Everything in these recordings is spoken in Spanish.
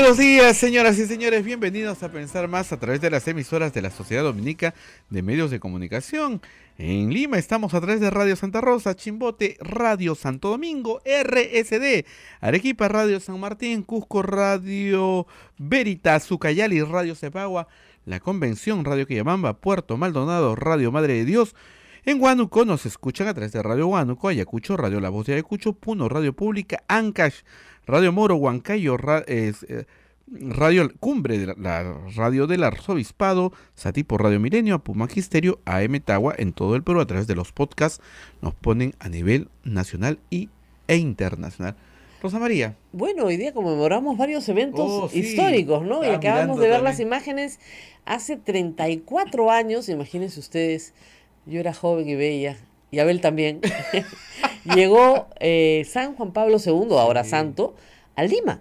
buenos días, señoras y señores. Bienvenidos a Pensar Más a través de las emisoras de la Sociedad Dominica de Medios de Comunicación. En Lima estamos a través de Radio Santa Rosa, Chimbote, Radio Santo Domingo, RSD, Arequipa, Radio San Martín, Cusco, Radio Veritas, Zucayali, Radio Cepagua, La Convención, Radio Quillamamba, Puerto Maldonado, Radio Madre de Dios, en Huánuco nos escuchan a través de Radio Huánuco, Ayacucho, Radio La Voz de Ayacucho, Puno, Radio Pública, Ancash, Radio Moro, Huancayo, eh, Radio Cumbre, de la, Radio del Arzobispado, Satipo Radio Milenio, Magisterio, AM Tagua, en todo el Perú a través de los podcasts nos ponen a nivel nacional e internacional. Rosa María. Bueno, hoy día conmemoramos varios eventos oh, históricos, ¿no? y acabamos de ver las imágenes hace 34 años, imagínense ustedes, yo era joven y bella, y Abel también. Llegó eh, San Juan Pablo II, ahora santo, a Lima,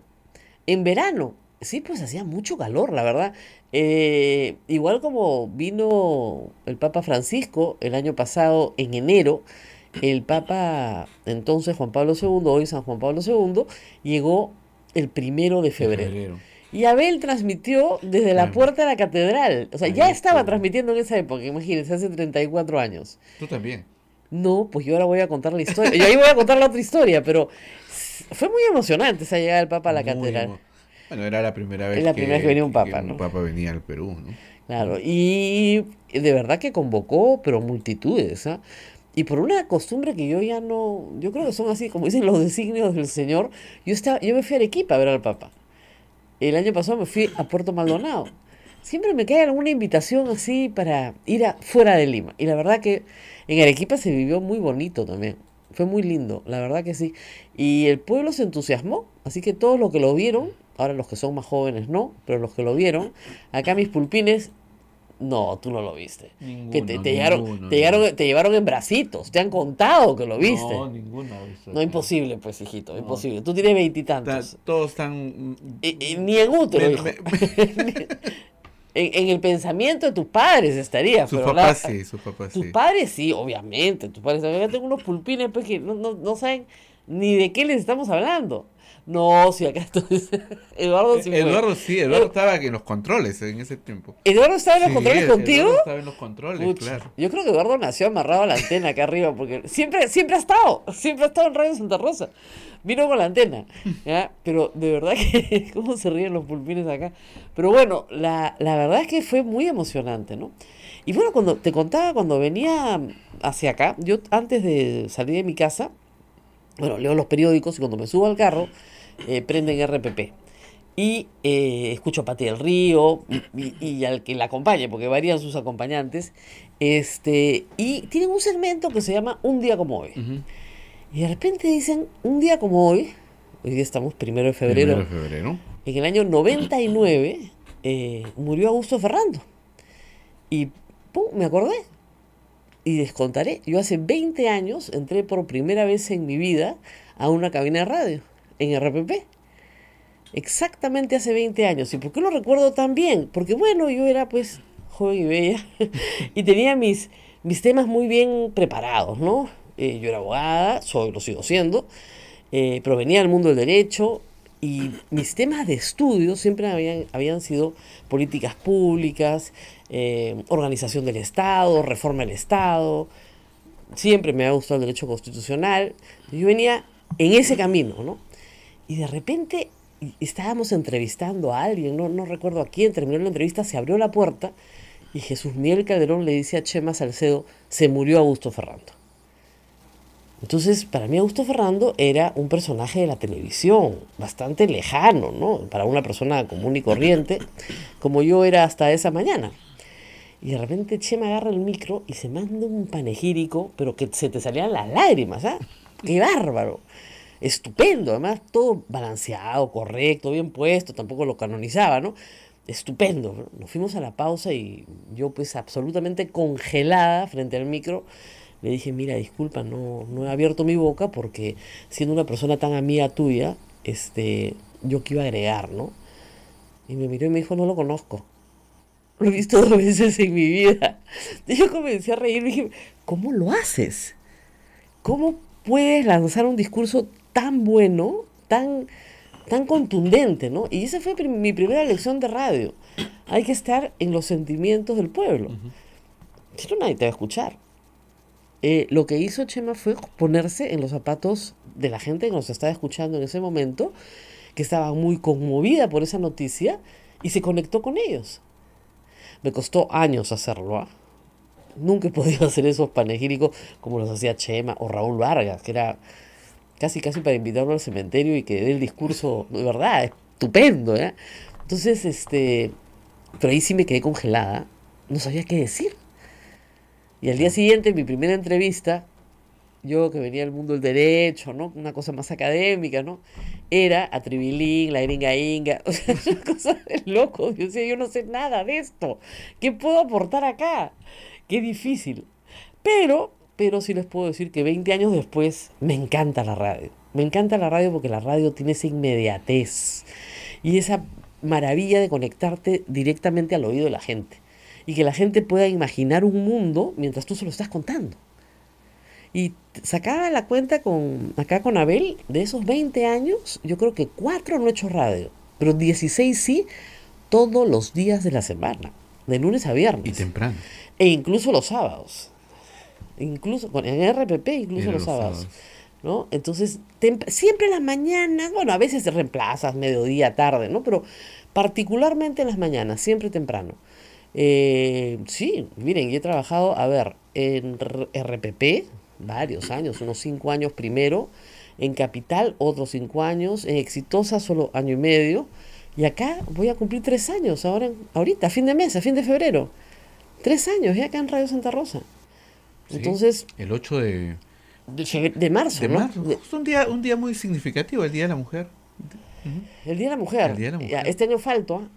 en verano. Sí, pues hacía mucho calor, la verdad. Eh, igual como vino el Papa Francisco el año pasado, en enero, el Papa, entonces Juan Pablo II, hoy San Juan Pablo II, llegó el primero De febrero. Y Abel transmitió desde la mm. puerta de la catedral. O sea, ya mm, estaba mm. transmitiendo en esa época, imagínense, hace 34 años. Tú también. No, pues yo ahora voy a contar la historia. Y ahí voy a contar la otra historia, pero fue muy emocionante esa llegada del Papa a la catedral. Bueno, era la primera vez, la que, primera vez venía un Papa, Un Papa venía al Perú, ¿no? Claro, y de verdad que convocó, pero multitudes, ¿ah? Y por una costumbre que yo ya no, yo creo que son así, como dicen los designios del Señor, yo estaba, yo me fui a Arequipa a ver al Papa el año pasado me fui a Puerto Maldonado. Siempre me cae alguna invitación así para ir a, fuera de Lima. Y la verdad que en Arequipa se vivió muy bonito también. Fue muy lindo, la verdad que sí. Y el pueblo se entusiasmó, así que todos los que lo vieron, ahora los que son más jóvenes no, pero los que lo vieron, acá mis pulpines no, tú no lo viste. que te, llegaron, te, llevaron en bracitos, te han contado que lo viste. No, ninguno No, imposible, pues, hijito, imposible. Tú tienes veintitantos. Todos están... Mm, ni en útero, En, el pensamiento de tus padres estaría. Sus papá sí, su papá sí. Tus padres sí, obviamente. Tus padres, yo tengo unos pulpines pues, que no, no, no saben ni de qué les estamos hablando. No, si acá estoy. Eduardo, Eduardo sí, Eduardo eh, estaba en los controles en ese tiempo. ¿Eduardo estaba en los controles contigo? Eduardo estaba en los controles, claro. Yo creo que Eduardo nació amarrado a la antena acá arriba, porque siempre, siempre ha estado, siempre ha estado en Radio Santa Rosa. Vino con la antena, pero de verdad que cómo se ríen los pulpines acá. Pero bueno, la, la verdad es que fue muy emocionante, ¿no? Y bueno, cuando te contaba, cuando venía hacia acá, yo antes de salir de mi casa, bueno, leo los periódicos y cuando me subo al carro, eh, prenden RPP. Y eh, escucho a Pati del Río y, al que la acompañe, porque varían sus acompañantes. Este, y tienen un segmento que se llama Un día como hoy. Y de repente dicen, un día como hoy, hoy estamos primero de febrero. En el año 99 eh, murió Augusto Ferrando. Y pum, me acordé. Y les contaré, yo hace 20 años entré por primera vez en mi vida a una cabina de radio en RPP. Exactamente hace 20 años. ¿Y por qué lo recuerdo tan bien? Porque bueno, yo era pues joven y bella y tenía mis, mis temas muy bien preparados, ¿no? Eh, yo era abogada, soy, lo sigo siendo, eh, provenía del mundo del derecho y mis temas de estudio siempre habían, habían sido políticas públicas, eh, organización del Estado, reforma del Estado. Siempre me ha gustado el derecho constitucional. Yo venía en ese camino, ¿no? Y de repente estábamos entrevistando a alguien, no, no recuerdo a quién, terminó la entrevista, se abrió la puerta y Jesús Miel Calderón le dice a Chema Salcedo, se murió Augusto Ferrando. Entonces, para mí Augusto Ferrando era un personaje de la televisión, bastante lejano, ¿no? Para una persona común y corriente, como yo era hasta esa mañana. Y de repente Chema agarra el micro y se manda un panegírico, pero que se te salían las lágrimas, ¿ah? ¡Qué bárbaro! estupendo, además todo balanceado, correcto, bien puesto, tampoco lo canonizaba, ¿no? Estupendo. Nos fuimos a la pausa y yo pues absolutamente congelada frente al micro le dije, mira, disculpa, no, no he abierto mi boca porque siendo una persona tan amiga tuya, este, yo que iba a agregar, ¿no? Y me miró y me dijo, no lo conozco. Lo he visto dos veces en mi vida. yo comencé a reír y dije, ¿cómo lo haces? ¿Cómo puedes lanzar un discurso tan bueno, tan, tan contundente, ¿no? Y esa fue mi primera lección de radio. Hay que estar en los sentimientos del pueblo. Eso no, nadie te va a escuchar. Eh, lo que hizo Chema fue ponerse en los zapatos de la gente que nos estaba escuchando en ese momento, que estaba muy conmovida por esa noticia, y se conectó con ellos. Me costó años hacerlo. ¿ah? Nunca he podido hacer esos panegíricos como los hacía Chema o Raúl Vargas, que era casi casi para invitarlo al cementerio y que dé el discurso, de verdad, estupendo, ¿eh? Entonces, este, pero ahí sí me quedé congelada, no sabía qué decir. Y al día siguiente, en mi primera entrevista, yo que venía del mundo del derecho, ¿no? Una cosa más académica, ¿no? Era a Tribilín, la gringa inga, o sea, una cosa de loco. Yo decía, yo no sé nada de esto. ¿Qué puedo aportar acá? Qué difícil. Pero pero sí les puedo decir que 20 años después me encanta la radio. Me encanta la radio porque la radio tiene esa inmediatez y esa maravilla de conectarte directamente al oído de la gente y que la gente pueda imaginar un mundo mientras tú se lo estás contando. Y sacaba la cuenta con acá con Abel, de esos 20 años, yo creo que 4 no he hecho radio, pero 16 sí, todos los días de la semana, de lunes a viernes. Y temprano. E incluso los sábados incluso en RPP, incluso los, sábados. ¿no? Entonces, siempre las mañanas, bueno, a veces te reemplazas mediodía, tarde, ¿no? Pero particularmente en las mañanas, siempre temprano. Eh, sí, miren, yo he trabajado, a ver, en RPP varios años, unos cinco años primero, en Capital otros cinco años, en Exitosa solo año y medio, y acá voy a cumplir tres años, ahora, ahorita, a fin de mes, a fin de febrero. Tres años y acá en Radio Santa Rosa. Entonces. El 8 de. De, marzo. De marzo. un día, un día muy significativo, el Día de la Mujer. El Día de la Mujer. Este año falto.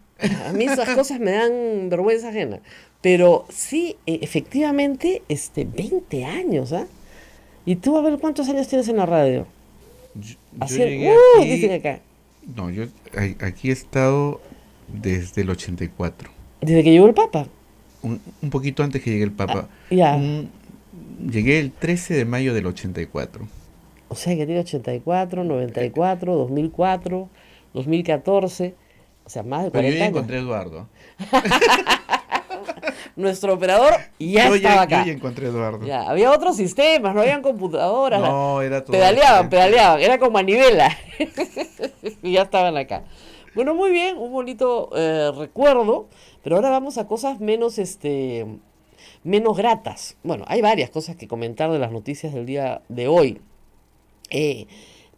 A mí esas cosas me dan vergüenza ajena. Pero sí, e, efectivamente, este, 20 años, ¿ah? Y tú, a ver, ¿cuántos años tienes en la radio? Yo, ¡uh! aquí, dicen acá. No, yo aquí he estado desde el 84. ¿Desde que llegó el Papa? Un, un poquito antes que llegue el Papa. Ah, ya. Llegué el 13 de mayo del 84. O sea que tiene 84, 94, 2004, 2014. O sea, más de 40 Pero yo ya encontré a Eduardo. Nuestro operador ya estaba acá. Yo ya encontré a Eduardo. Ya, había otros sistemas, no habían computadoras. No, era todo. Pedaleaban, pedaleaban. Era a nivela. y ya estaban acá. Bueno, muy bien, un bonito eh, recuerdo. Pero ahora vamos a cosas menos este menos gratas. Bueno, hay varias cosas que comentar de las noticias del día de hoy. Eh,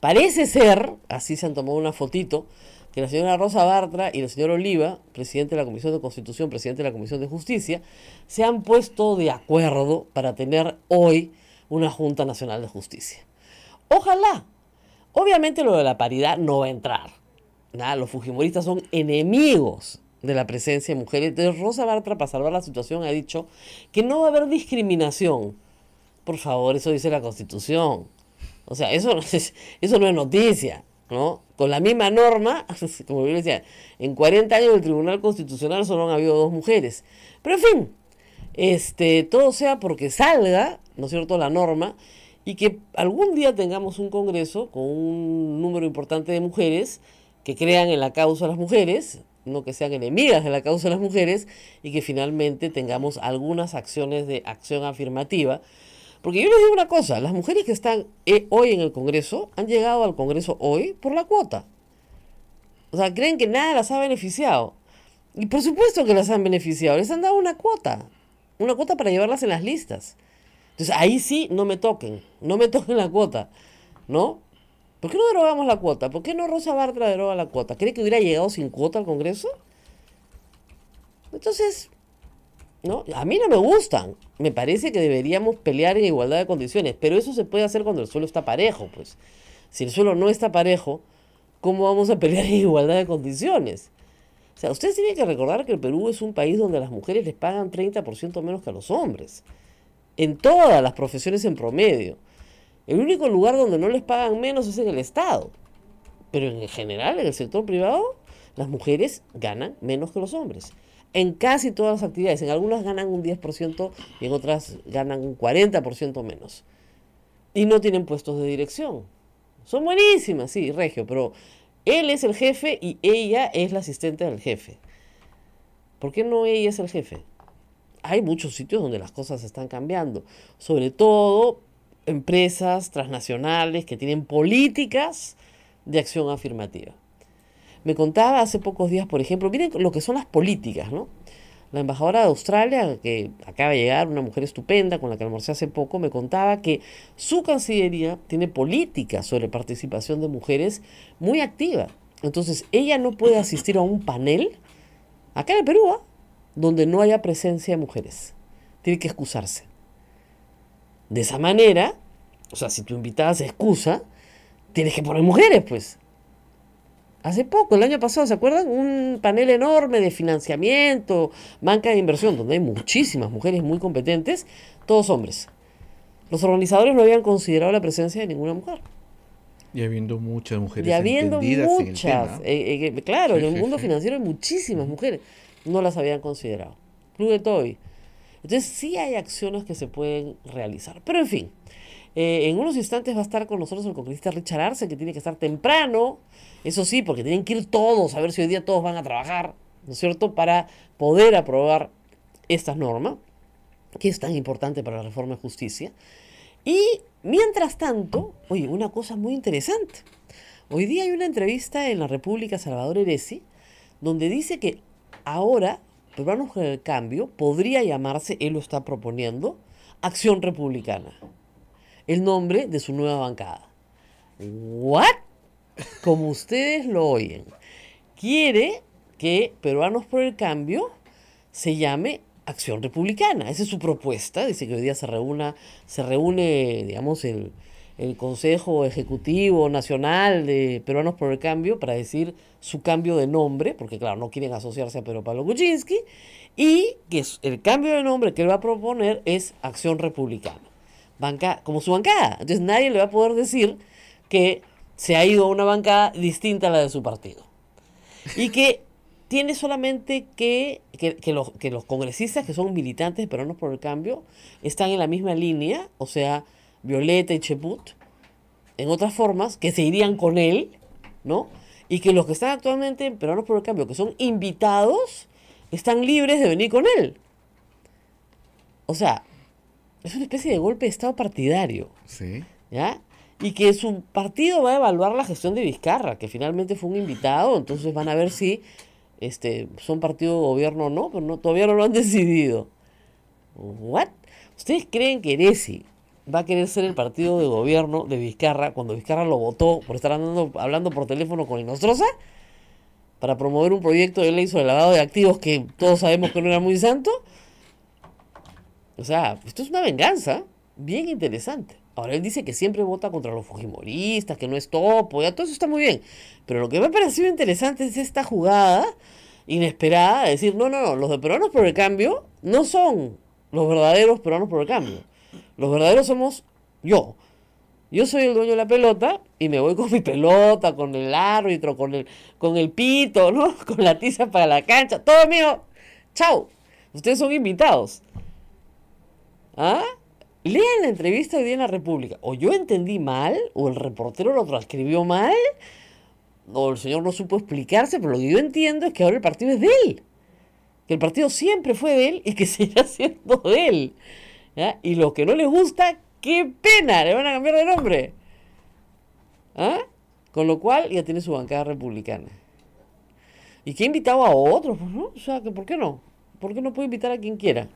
parece ser, así se han tomado una fotito, que la señora Rosa Bartra y el señor Oliva, presidente de la Comisión de Constitución, presidente de la Comisión de Justicia, se han puesto de acuerdo para tener hoy una Junta Nacional de Justicia. Ojalá. Obviamente lo de la paridad no va a entrar. Nada, los fujimoristas son enemigos de la presencia de mujeres. Entonces, Rosa Bartra, para salvar la situación, ha dicho que no va a haber discriminación. Por favor, eso dice la Constitución. O sea, eso, eso no es noticia, ¿no? Con la misma norma, como yo decía, en 40 años del Tribunal Constitucional solo han habido dos mujeres. Pero en fin, este, todo sea porque salga, ¿no es cierto?, la norma y que algún día tengamos un Congreso con un número importante de mujeres que crean en la causa de las mujeres, no que sean enemigas de la causa de las mujeres y que finalmente tengamos algunas acciones de acción afirmativa. Porque yo les digo una cosa, las mujeres que están eh, hoy en el Congreso han llegado al Congreso hoy por la cuota. O sea, creen que nada las ha beneficiado. Y por supuesto que las han beneficiado, les han dado una cuota, una cuota para llevarlas en las listas. Entonces ahí sí no me toquen, no me toquen la cuota, ¿no? ¿Por qué no derogamos la cuota? ¿Por qué no Rosa Bartra deroga la cuota? ¿Cree que hubiera llegado sin cuota al Congreso? Entonces, ¿no? A mí no me gustan. Me parece que deberíamos pelear en igualdad de condiciones, pero eso se puede hacer cuando el suelo está parejo, pues. Si el suelo no está parejo, ¿cómo vamos a pelear en igualdad de condiciones? O sea, ustedes tienen que recordar que el Perú es un país donde las mujeres les pagan 30% menos que a los hombres. En todas las profesiones en promedio. El único lugar donde no les pagan menos es en el Estado. Pero en general, en el sector privado, las mujeres ganan menos que los hombres. En casi todas las actividades. En algunas ganan un 10% y en otras ganan un 40% menos. Y no tienen puestos de dirección. Son buenísimas, sí, Regio, pero él es el jefe y ella es la asistente del jefe. ¿Por qué no ella es el jefe? Hay muchos sitios donde las cosas están cambiando, sobre todo empresas transnacionales que tienen políticas de acción afirmativa. Me contaba hace pocos días, por ejemplo, miren lo que son las políticas, ¿no? La embajadora de Australia, que acaba de llegar, una mujer estupenda con la que almorcé hace poco, me contaba que su Cancillería tiene políticas sobre participación de mujeres muy activa. Entonces, ella no puede asistir a un panel, acá en Perú, ¿ah? donde no haya presencia de mujeres. Tiene que excusarse. De esa manera, o sea, si tu invitada se excusa, tienes que poner mujeres, pues. Hace poco, el año pasado, ¿se acuerdan? Un panel enorme de financiamiento, banca de inversión, donde hay muchísimas mujeres muy competentes, todos hombres. Los organizadores no habían considerado la presencia de ninguna mujer. Y habiendo muchas mujeres. Y habiendo muchas. claro, en el mundo financiero hay muchísimas mujeres. No las habían considerado. Club de Toby. Entonces sí hay acciones que se pueden realizar. Pero en fin, eh, en unos instantes va a estar con nosotros el congresista Richard Arce, que tiene que estar temprano, eso sí, porque tienen que ir todos, a ver si hoy día todos van a trabajar, ¿no es cierto?, para poder aprobar esta norma, que es tan importante para la reforma de justicia. Y mientras tanto, oye, una cosa muy interesante. Hoy día hay una entrevista en la República Salvador Heresi, donde dice que ahora Peruanos por el cambio podría llamarse, él lo está proponiendo, Acción Republicana. El nombre de su nueva bancada. ¿What? Como ustedes lo oyen. Quiere que Peruanos por el Cambio se llame Acción Republicana. Esa es su propuesta. Dice que hoy día se, reúna, se reúne, digamos, el, el Consejo Ejecutivo Nacional de Peruanos por el Cambio para decir su cambio de nombre, porque claro, no quieren asociarse a Pedro Pablo Kuczynski, y que el cambio de nombre que él va a proponer es Acción Republicana, banca, como su bancada. Entonces nadie le va a poder decir que se ha ido a una bancada distinta a la de su partido. Y que tiene solamente que, que, los, que los congresistas que son militantes de Peruanos por el Cambio están en la misma línea, o sea, Violeta y Cheput, en otras formas, que se irían con él, ¿no? Y que los que están actualmente en Peruanos por el Cambio, que son invitados, están libres de venir con él. O sea, es una especie de golpe de Estado partidario. Sí. ¿Ya? Y que su partido va a evaluar la gestión de Vizcarra, que finalmente fue un invitado, entonces van a ver si este, son partido de gobierno o no, pero no, todavía no lo han decidido. ¿What? ¿Ustedes creen que Eresi, va a querer ser el partido de gobierno de Vizcarra cuando Vizcarra lo votó por estar andando, hablando por teléfono con Inostroza para promover un proyecto de ley sobre el lavado de activos que todos sabemos que no era muy santo. O sea, esto es una venganza bien interesante. Ahora él dice que siempre vota contra los fujimoristas, que no es topo, ya todo eso está muy bien. Pero lo que me ha parecido interesante es esta jugada inesperada de decir, no, no, no, los de peruanos por el cambio no son los verdaderos peruanos por el cambio. Los verdaderos somos yo. Yo soy el dueño de la pelota y me voy con mi pelota, con el árbitro, con el, con el pito, ¿no? Con la tiza para la cancha, todo mío. Chao. Ustedes son invitados. ¿Ah? Lean la entrevista de día en La República. O yo entendí mal, o el reportero lo transcribió mal, o el señor no supo explicarse, pero lo que yo entiendo es que ahora el partido es de él. Que el partido siempre fue de él y que seguirá siendo de él. ¿Ah? Y los que no les gusta, qué pena, le van a cambiar de nombre. ¿Ah? Con lo cual ya tiene su bancada republicana. ¿Y qué invitado a otros? Pues, o sea, que ¿por qué no? ¿Por qué no puede invitar a quien quiera?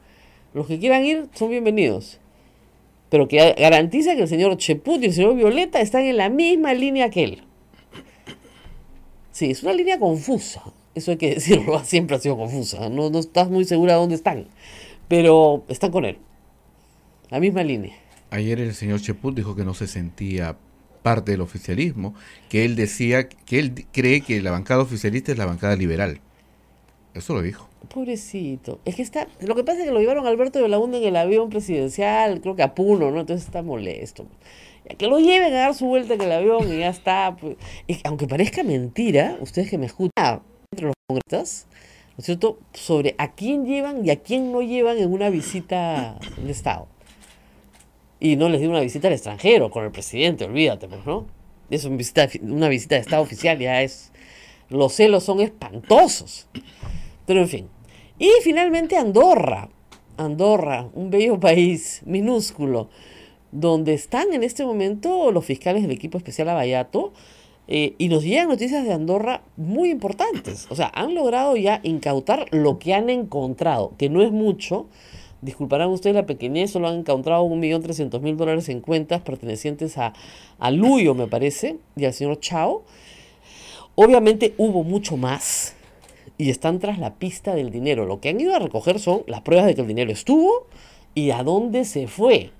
Los que quieran ir son bienvenidos. Pero que garantiza que el señor Cheput y el señor Violeta están en la misma línea que él. Sí, es una línea confusa. Eso hay que decirlo, siempre ha sido confusa. No, no estás muy segura de dónde están. Pero están con él. La misma línea. Ayer el señor Cheput dijo que no se sentía parte del oficialismo, que él decía que él cree que la bancada oficialista es la bancada liberal. Eso lo dijo. Pobrecito. Es que está. Lo que pasa es que lo llevaron Alberto de la en el avión presidencial, creo que a Puno, ¿no? Entonces está molesto. Que lo lleven a dar su vuelta en el avión y ya está. Pues. aunque parezca mentira, ustedes que me escuchan, ah, entre los congresistas, ¿no es cierto?, sobre a quién llevan y a quién no llevan en una visita de Estado y no les dio una visita al extranjero con el presidente, olvídate, pues, ¿no? Es una visita, una visita de Estado oficial, ya es... Los celos son espantosos. Pero en fin. Y finalmente Andorra. Andorra, un bello país minúsculo, donde están en este momento los fiscales del equipo especial Abayato. Eh, y nos llegan noticias de Andorra muy importantes. O sea, han logrado ya incautar lo que han encontrado, que no es mucho, Disculparán ustedes la pequeñez, solo han encontrado 1.300.000 dólares en cuentas pertenecientes a, a Luyo, me parece, y al señor Chao. Obviamente hubo mucho más y están tras la pista del dinero. Lo que han ido a recoger son las pruebas de que el dinero estuvo y a dónde se fue.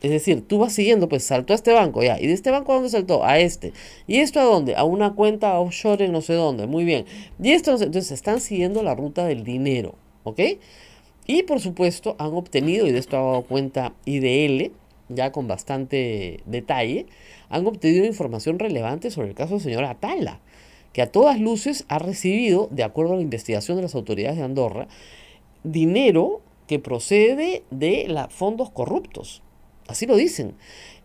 Es decir, tú vas siguiendo, pues saltó a este banco ya. ¿Y de este banco a dónde saltó? A este. ¿Y esto a dónde? A una cuenta offshore en no sé dónde. Muy bien. Y esto Entonces están siguiendo la ruta del dinero. ¿Ok? Y por supuesto han obtenido, y de esto ha dado cuenta IDL, ya con bastante detalle, han obtenido información relevante sobre el caso del señor Atala, que a todas luces ha recibido, de acuerdo a la investigación de las autoridades de Andorra, dinero que procede de la, fondos corruptos. Así lo dicen.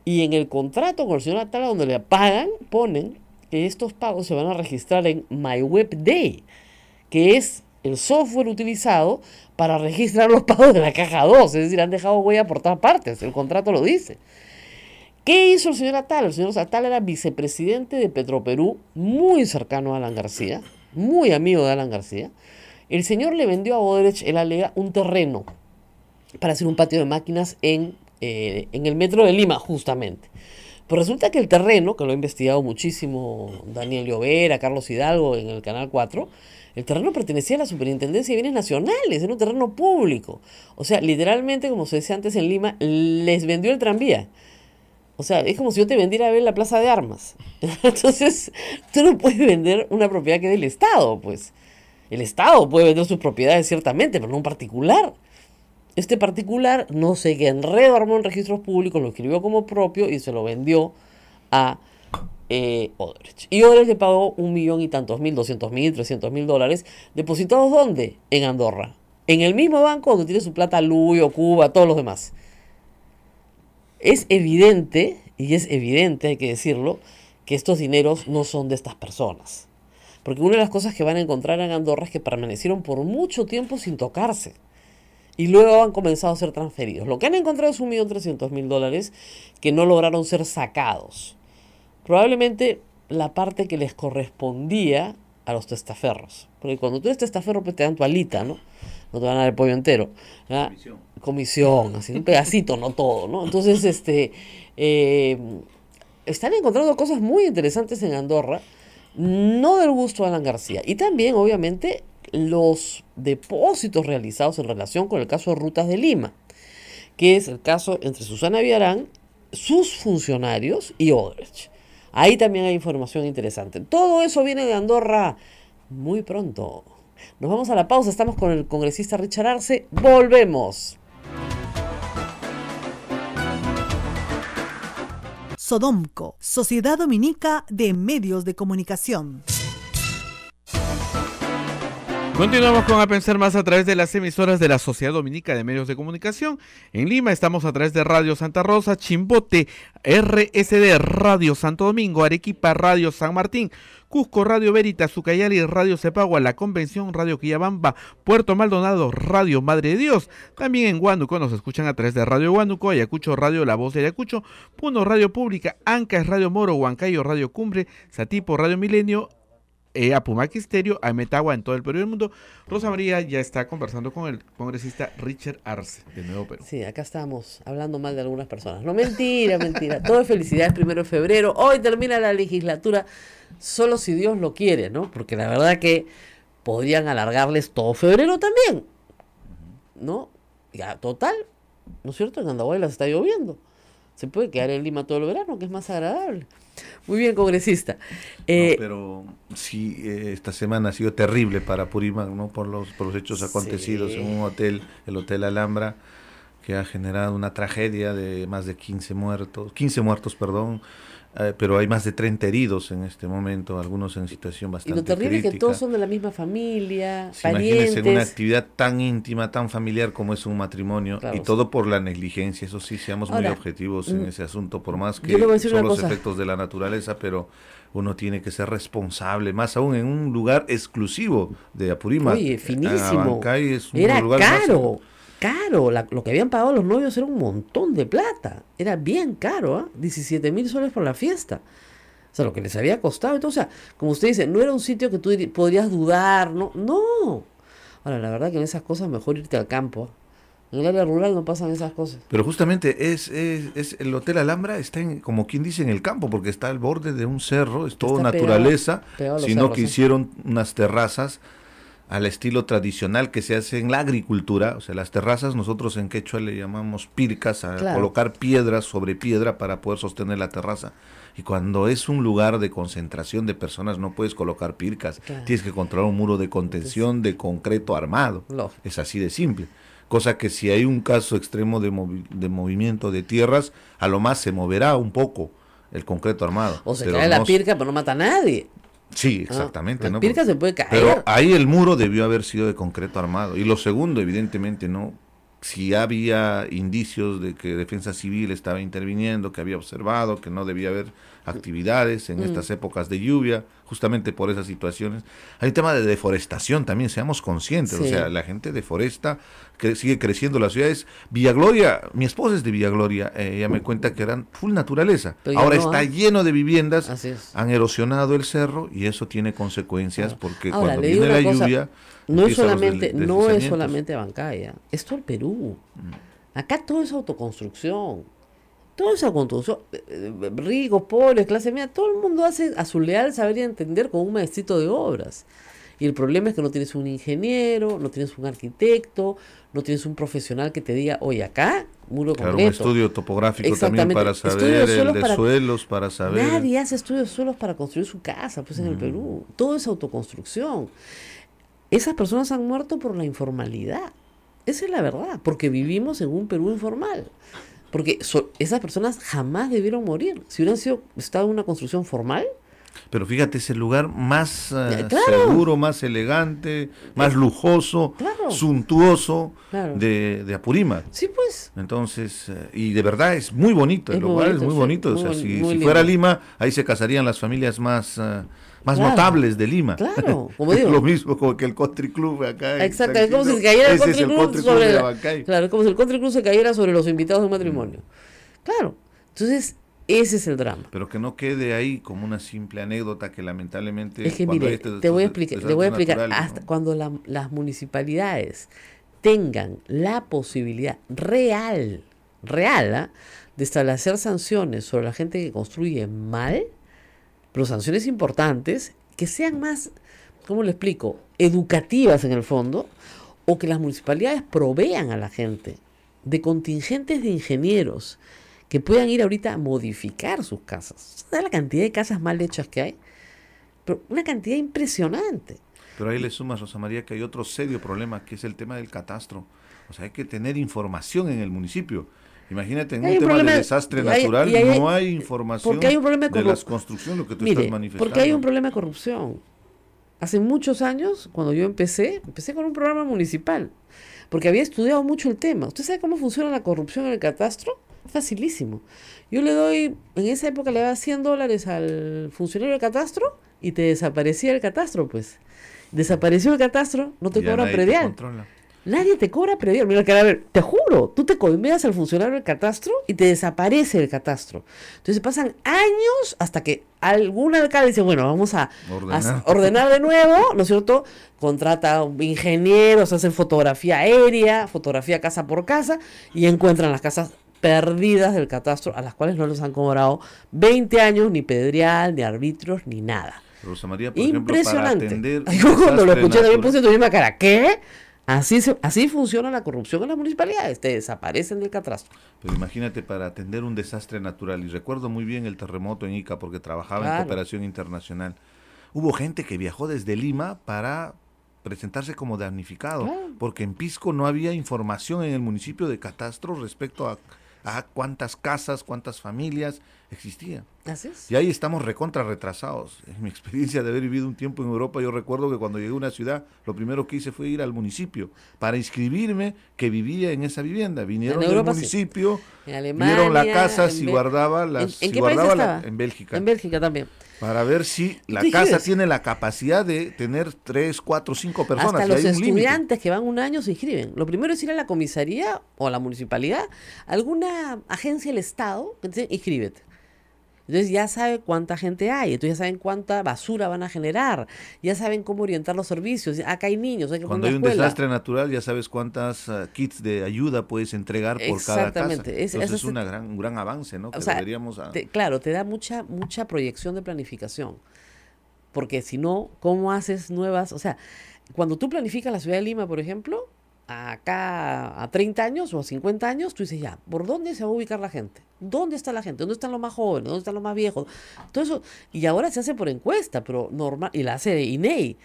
Y en el contrato con el señor Atala, donde le pagan, ponen que estos pagos se van a registrar en MyWebDay, que es el software utilizado para registrar los pagos de la caja 2. Es decir, han dejado huella por todas partes. El contrato lo dice. ¿Qué hizo el señor Atal? El señor Atal era vicepresidente de Petroperú, muy cercano a Alan García, muy amigo de Alan García. El señor le vendió a Boderech el alega, un terreno para hacer un patio de máquinas en, eh, en el metro de Lima, justamente. Pero pues resulta que el terreno, que lo ha investigado muchísimo Daniel Llovera, Carlos Hidalgo en el Canal 4, el terreno pertenecía a la Superintendencia de Bienes Nacionales, era un terreno público. O sea, literalmente, como se decía antes en Lima, les vendió el tranvía. O sea, es como si yo te vendiera a ver la plaza de armas. Entonces, tú no puedes vender una propiedad que es del Estado, pues. El Estado puede vender sus propiedades, ciertamente, pero no un particular. Este particular, no sé qué enredo armó en registros públicos, lo escribió como propio y se lo vendió a eh, y Odebrecht le pagó un millón y tantos mil, doscientos mil, trescientos mil dólares, depositados ¿dónde? En Andorra. En el mismo banco donde tiene su plata Luyo, Cuba, todos los demás. Es evidente, y es evidente, hay que decirlo, que estos dineros no son de estas personas. Porque una de las cosas que van a encontrar en Andorra es que permanecieron por mucho tiempo sin tocarse. Y luego han comenzado a ser transferidos. Lo que han encontrado es un millón trescientos mil dólares que no lograron ser sacados probablemente la parte que les correspondía a los testaferros. Porque cuando tú eres testaferro, pues te dan tu alita, ¿no? No te van a dar el pollo entero. Comisión. Comisión, así, un pedacito, no todo, ¿no? Entonces, este, eh, están encontrando cosas muy interesantes en Andorra, no del gusto de Alan García. Y también, obviamente, los depósitos realizados en relación con el caso de Rutas de Lima, que es el caso entre Susana Villarán, sus funcionarios y Odebrecht. Ahí también hay información interesante. Todo eso viene de Andorra muy pronto. Nos vamos a la pausa, estamos con el congresista Richard Arce, volvemos. Sodomco, Sociedad Dominica de Medios de Comunicación. Continuamos con A Pensar Más a través de las emisoras de la Sociedad Dominica de Medios de Comunicación. En Lima estamos a través de Radio Santa Rosa, Chimbote, RSD, Radio Santo Domingo, Arequipa, Radio San Martín, Cusco, Radio Veritas, Ucayali, Radio Cepagua, La Convención, Radio Quillabamba, Puerto Maldonado, Radio Madre de Dios. También en Huánuco nos escuchan a través de Radio Huánuco, Ayacucho, Radio La Voz de Ayacucho, Puno, Radio Pública, Ancas, Radio Moro, Huancayo, Radio Cumbre, Satipo, Radio Milenio, eh, a Pumaquisterio, a Metagua en todo el Perú y el mundo. Rosa María ya está conversando con el congresista Richard Arce, de Nuevo Perú. Sí, acá estamos hablando mal de algunas personas. No, mentira, mentira. Todo es felicidad primero de febrero. Hoy termina la legislatura, solo si Dios lo quiere, ¿no? Porque la verdad que podrían alargarles todo febrero también, ¿no? Ya, total, ¿no es cierto? En las está lloviendo. Se puede quedar en Lima todo el verano, que es más agradable. Muy bien, congresista. Eh, pero sí, eh, esta semana ha sido terrible para Purimán, ¿no? Por los, por hechos acontecidos en un hotel, el Hotel Alhambra, que ha generado una tragedia de más de 15 muertos, 15 muertos, perdón, eh, pero hay más de 30 heridos en este momento, algunos en situación bastante crítica. Y lo terrible es que todos son de la misma familia, parientes. Imagínense una actividad tan íntima, tan familiar como es un matrimonio, y todo por la negligencia, eso sí, seamos muy objetivos en mm, ese asunto, por más que son los efectos de la naturaleza, pero uno tiene que ser responsable, más aún en un lugar exclusivo de Apurímac. Oye, eh, finísimo. es un Era lugar caro caro. lo que habían pagado los novios era un montón de plata. Era bien caro, 17 ¿ah? mil soles por la fiesta. O sea, lo que les había costado. Entonces, como usted dice, no era un sitio que tú podrías dudar, no. No. Ahora, la verdad que en esas cosas mejor irte al campo. ¿ah? En el área rural no pasan esas cosas. Pero justamente es, es, el Hotel Alhambra está en, como quien dice, en el campo, porque está al borde de un cerro, es todo naturaleza, sino que ¿eh? hicieron unas terrazas al estilo tradicional que se hace en la agricultura, o sea, las terrazas nosotros en quechua le llamamos pircas, a colocar piedras sobre piedra para poder sostener la terraza. Y cuando es un lugar de concentración de personas no puedes colocar pircas, tienes que controlar un muro de contención de concreto armado. Es así de simple. Cosa que si hay un caso extremo de, de movimiento de tierras, a lo más se moverá un poco el concreto armado. O se cae la pirca, pero no mata a nadie. Sí, ah, exactamente. Pero ahí el muro debió haber sido de concreto armado. Y lo segundo, evidentemente, no si había indicios de que Defensa Civil estaba interviniendo, que había observado que no debía haber actividades en estas mm. épocas de lluvia, justamente por esas situaciones. Hay un tema de deforestación también, seamos conscientes, o sea, la gente deforesta, que sigue creciendo las ciudades. Villagloria, mi esposa es de Villagloria, Gloria eh, ella me cuenta que eran full naturaleza. Pues Ahora está ¿eh? lleno de viviendas, han erosionado el cerro y eso tiene consecuencias porque cuando viene la lluvia no es solamente, no es solamente Bancaya, es todo el Perú. Mm. Acá todo es autoconstrucción. Todo es autoconstrucción. Eh, eh, ricos, pobres, clase media, todo el mundo hace a su leal saber y entender con un maestrito de obras. Y el problema es que no tienes un ingeniero, no tienes un arquitecto, no tienes un profesional que te diga, oye, acá, muro claro, un estudio topográfico también para saber, el de suelos para saber. Nadie hace estudios de suelos para construir su casa, pues en el mm. Perú. Todo es autoconstrucción. Esas personas han muerto por la informalidad. Esa es la verdad, porque vivimos en un Perú informal. Porque esas personas jamás debieron morir. Si hubieran sido, estado en una construcción formal, pero fíjate, es el lugar más eh, eh, seguro, más elegante, más eh, lujoso, suntuoso De, de, Apurímac. Sí, pues. Entonces, y de verdad es muy bonito, el lugar es muy bonito. o sea, si, fuera Lima, ahí se casarían las familias más más notables de Lima. Claro, como digo. Es lo mismo como que el Country Club acá. Exacto, es como si se cayera el Country, Club sobre Claro, como si el Country Club se cayera sobre los invitados de matrimonio. Mm. Claro, entonces ese es el drama. Pero que no quede ahí como una simple anécdota que lamentablemente... Es que mire, este te voy a explicar, te voy a explicar hasta cuando las municipalidades tengan la posibilidad real, real, ¿ah? de establecer sanciones sobre la gente que construye mal, pero sanciones importantes que sean más, ¿cómo le explico?, educativas en el fondo, o que las municipalidades provean a la gente de contingentes de ingenieros que puedan ir ahorita a modificar sus casas. es la cantidad de casas mal hechas que hay? Pero una cantidad impresionante. Pero ahí le sumas, Rosa María, que hay otro serio problema, que es el tema del catastro. O sea, hay que tener información en el municipio. Imagínate, en un, tema de desastre natural no hay información de, las construcciones, lo que tú estás manifestando. Porque hay un problema de corrupción. Hace muchos años, cuando yo empecé, empecé con un programa municipal, porque había estudiado mucho el tema. ¿Usted sabe cómo funciona la corrupción en el catastro? Facilísimo. Yo le doy, en esa época le daba 100 dólares al funcionario del catastro y te desaparecía el catastro, pues. Desapareció el catastro, no te cobra predial. Nadie te cobra predial. Mira, a te juro, tú te colmeas al funcionario del catastro y te desaparece el catastro. Entonces pasan años hasta que algún alcalde dice, bueno, vamos a ordenar, de nuevo, ¿no es cierto? Contrata ingenieros, hacen fotografía aérea, fotografía casa por casa y encuentran las casas perdidas del catastro a las cuales no los han cobrado 20 años, ni pedrial, ni arbitros, ni nada. Rosa María, por Impresionante. Ejemplo, para cuando lo escuché también puse tu misma cara. ¿Qué? Así, se, así funciona la corrupción en las municipalidades, te desaparecen del catastro. Pero pues imagínate para atender un desastre natural, y recuerdo muy bien el terremoto en Ica porque trabajaba en cooperación internacional. Hubo gente que viajó desde Lima para presentarse como damnificado, porque en Pisco no había información en el municipio de catastro respecto a a cuántas casas, cuántas familias existían. Así Y ahí estamos recontra retrasados. En mi experiencia de haber vivido un tiempo en Europa, yo recuerdo que cuando llegué a una ciudad, lo primero que hice fue ir al municipio para inscribirme que vivía en esa vivienda. Vinieron del municipio, vieron la casa si guardaba las. ¿En, en Bélgica. En Bélgica también. Para ver si la casa tiene la capacidad de tener tres, cuatro, cinco personas. Hasta los estudiantes que van un año se inscriben. Lo primero es ir a la comisaría o a la municipalidad, alguna agencia del Estado, inscríbete. Entonces ya sabe cuánta gente hay, entonces ya saben cuánta basura van a generar, ya saben cómo orientar los servicios. Acá hay niños. Hay que Cuando hay un desastre natural, ya sabes cuántas ah, kits de ayuda puedes entregar por cada casa. Exactamente. Es, es, gran, un gran avance, ¿no? Ah, claro, te da mucha, mucha proyección de planificación. Porque si no, ¿cómo haces nuevas? O sea, cuando tú planificas la ciudad de Lima, por ejemplo, acá a 30 años o a 50 años, tú dices ya, ¿por dónde se va a ubicar la gente? ¿Dónde está la gente? ¿Dónde están los más jóvenes? ¿Dónde están los más viejos? Todo eso. Y ahora se hace por encuesta, pero normal, y la hace INEI.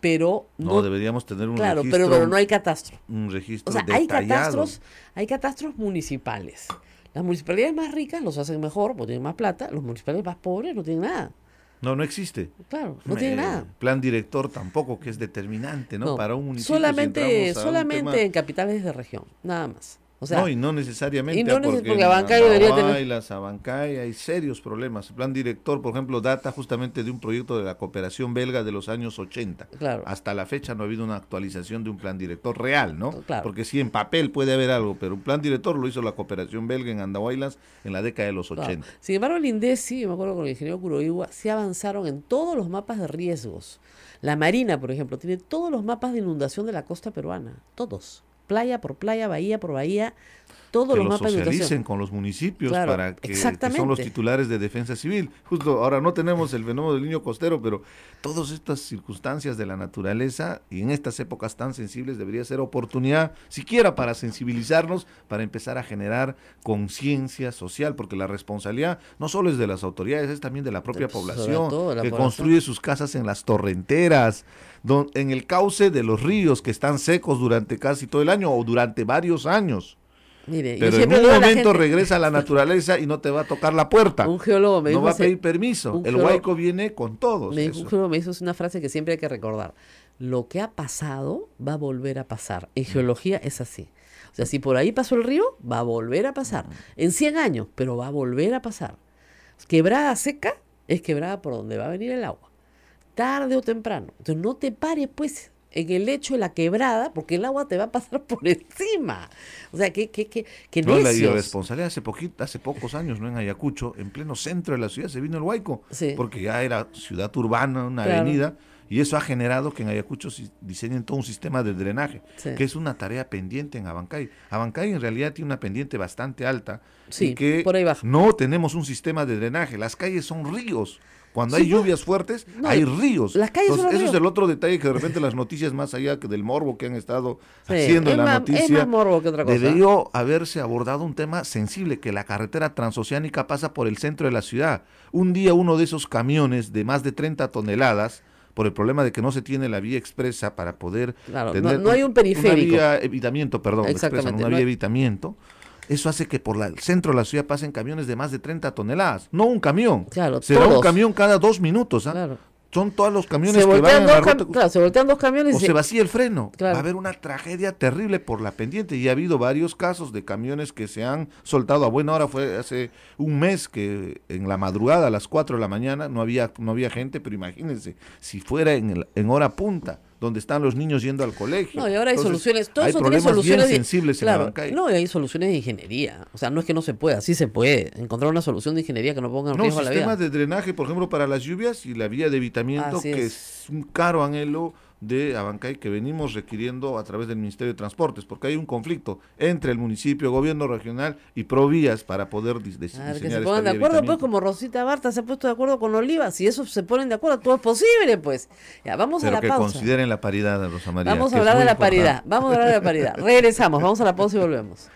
Pero no, deberíamos tener un registro. Claro, pero, no hay catastro. Un registro. hay catastros, hay catastros municipales. Las municipalidades más ricas los hacen mejor, porque tienen más plata, los municipales más pobres no tienen nada. No, no existe. Claro, no tiene eh, nada. Plan director tampoco, que es determinante, ¿no? Para un municipio. Solamente, solamente en capitales de región, nada más no, y no necesariamente. Ah, porque, porque Abancay, hay serios problemas. El plan director, por ejemplo, data justamente de un proyecto de la cooperación belga de los años 80. Claro. Hasta la fecha no ha habido una actualización de un plan director real, ¿no? Oh, porque sí, en papel puede haber algo, pero un plan director lo hizo la cooperación belga en Andahuaylas en la década de los 80. Sin embargo, el sí, me acuerdo con el ingeniero Curoigua, se avanzaron en todos los mapas de riesgos. La Marina, por ejemplo, tiene todos los mapas de inundación de la costa peruana, todos playa por playa, bahía por bahía, todos los mapas con los municipios para que, son los titulares de defensa civil. Justo ahora no tenemos el fenómeno del niño costero, pero todas estas circunstancias de la naturaleza y en estas épocas tan sensibles debería ser oportunidad siquiera para sensibilizarnos, para empezar a generar conciencia social, porque la responsabilidad no solo es de las autoridades, es también de la propia población que construye sus casas en las torrenteras, en el cauce de los ríos que están secos durante casi todo el año o durante varios años. Pero en un momento regresa a la naturaleza y no te va a tocar la puerta. Un geólogo me dijo. No va a pedir permiso. El huaico viene con todos. Me un geólogo me es una frase que siempre hay que recordar. Lo que ha pasado va a volver a pasar. En mm. geología es así. O sea, mm. si por ahí pasó el río, va a volver a pasar. Mm. En 100 años, pero va a volver a pasar. Quebrada seca es quebrada por donde va a venir el agua. Tarde o temprano. Entonces no te pares, pues en el lecho de la quebrada, porque el agua te va a pasar por encima. O sea, que, que, que, no, la responsabilidad hace, poquito, hace pocos años, ¿no? En Ayacucho, en pleno centro de la ciudad, se vino el huaico, porque ya era ciudad urbana, una avenida, y eso ha generado que en Ayacucho diseñen todo un sistema de drenaje, que es una tarea pendiente en Abancay. Abancay en realidad tiene una pendiente bastante alta, sí, que por ahí no tenemos un sistema de drenaje, las calles son ríos. Cuando hay lluvias fuertes, hay ríos. Las eso es el otro detalle que de repente las noticias más allá que del morbo que han estado haciendo en la noticia. Es más morbo que otra cosa. Debió haberse abordado un tema sensible, que la carretera transoceánica pasa por el centro de la ciudad. Un día uno de esos camiones de más de 30 toneladas por el problema de que no se tiene la vía expresa para poder claro, no, hay un periférico una vía evitamiento perdón expresa, una vía evitamiento eso hace que por el centro de la ciudad pasen camiones de más de 30 toneladas. No un camión. Claro, Será un camión cada dos minutos. ¿ah? Son todos los camiones que van en se voltean dos camiones. O y se... se vacía el freno. Va a haber una tragedia terrible por la pendiente. Y ha habido varios casos de camiones que se han soltado a buena hora. Fue hace un mes que en la madrugada, a las 4 de la mañana, no había, no había gente. Pero imagínense, si fuera en, en hora punta donde están los niños yendo al colegio. No, y ahora hay soluciones, todo hay eso tiene soluciones sensibles en la No, y hay soluciones de ingeniería. O sea, no es que no se pueda, sí se puede encontrar una solución de ingeniería que no ponga en riesgo a la vida. sistemas de drenaje, por ejemplo, para las lluvias y la vía de evitamiento, que es un caro anhelo de Abancay que venimos requiriendo a través del Ministerio de Transportes, porque hay un conflicto entre el municipio, gobierno regional y Provías para poder dis ah, diseñar que se este pongan de acuerdo, pues como Rosita Barta se ha puesto de acuerdo con Oliva, si eso se ponen de acuerdo, todo es posible, pues. Ya, vamos a la que consideren la paridad, Rosa María. Vamos a hablar de la paridad, vamos a hablar de la paridad. Regresamos, vamos a la pausa y volvemos.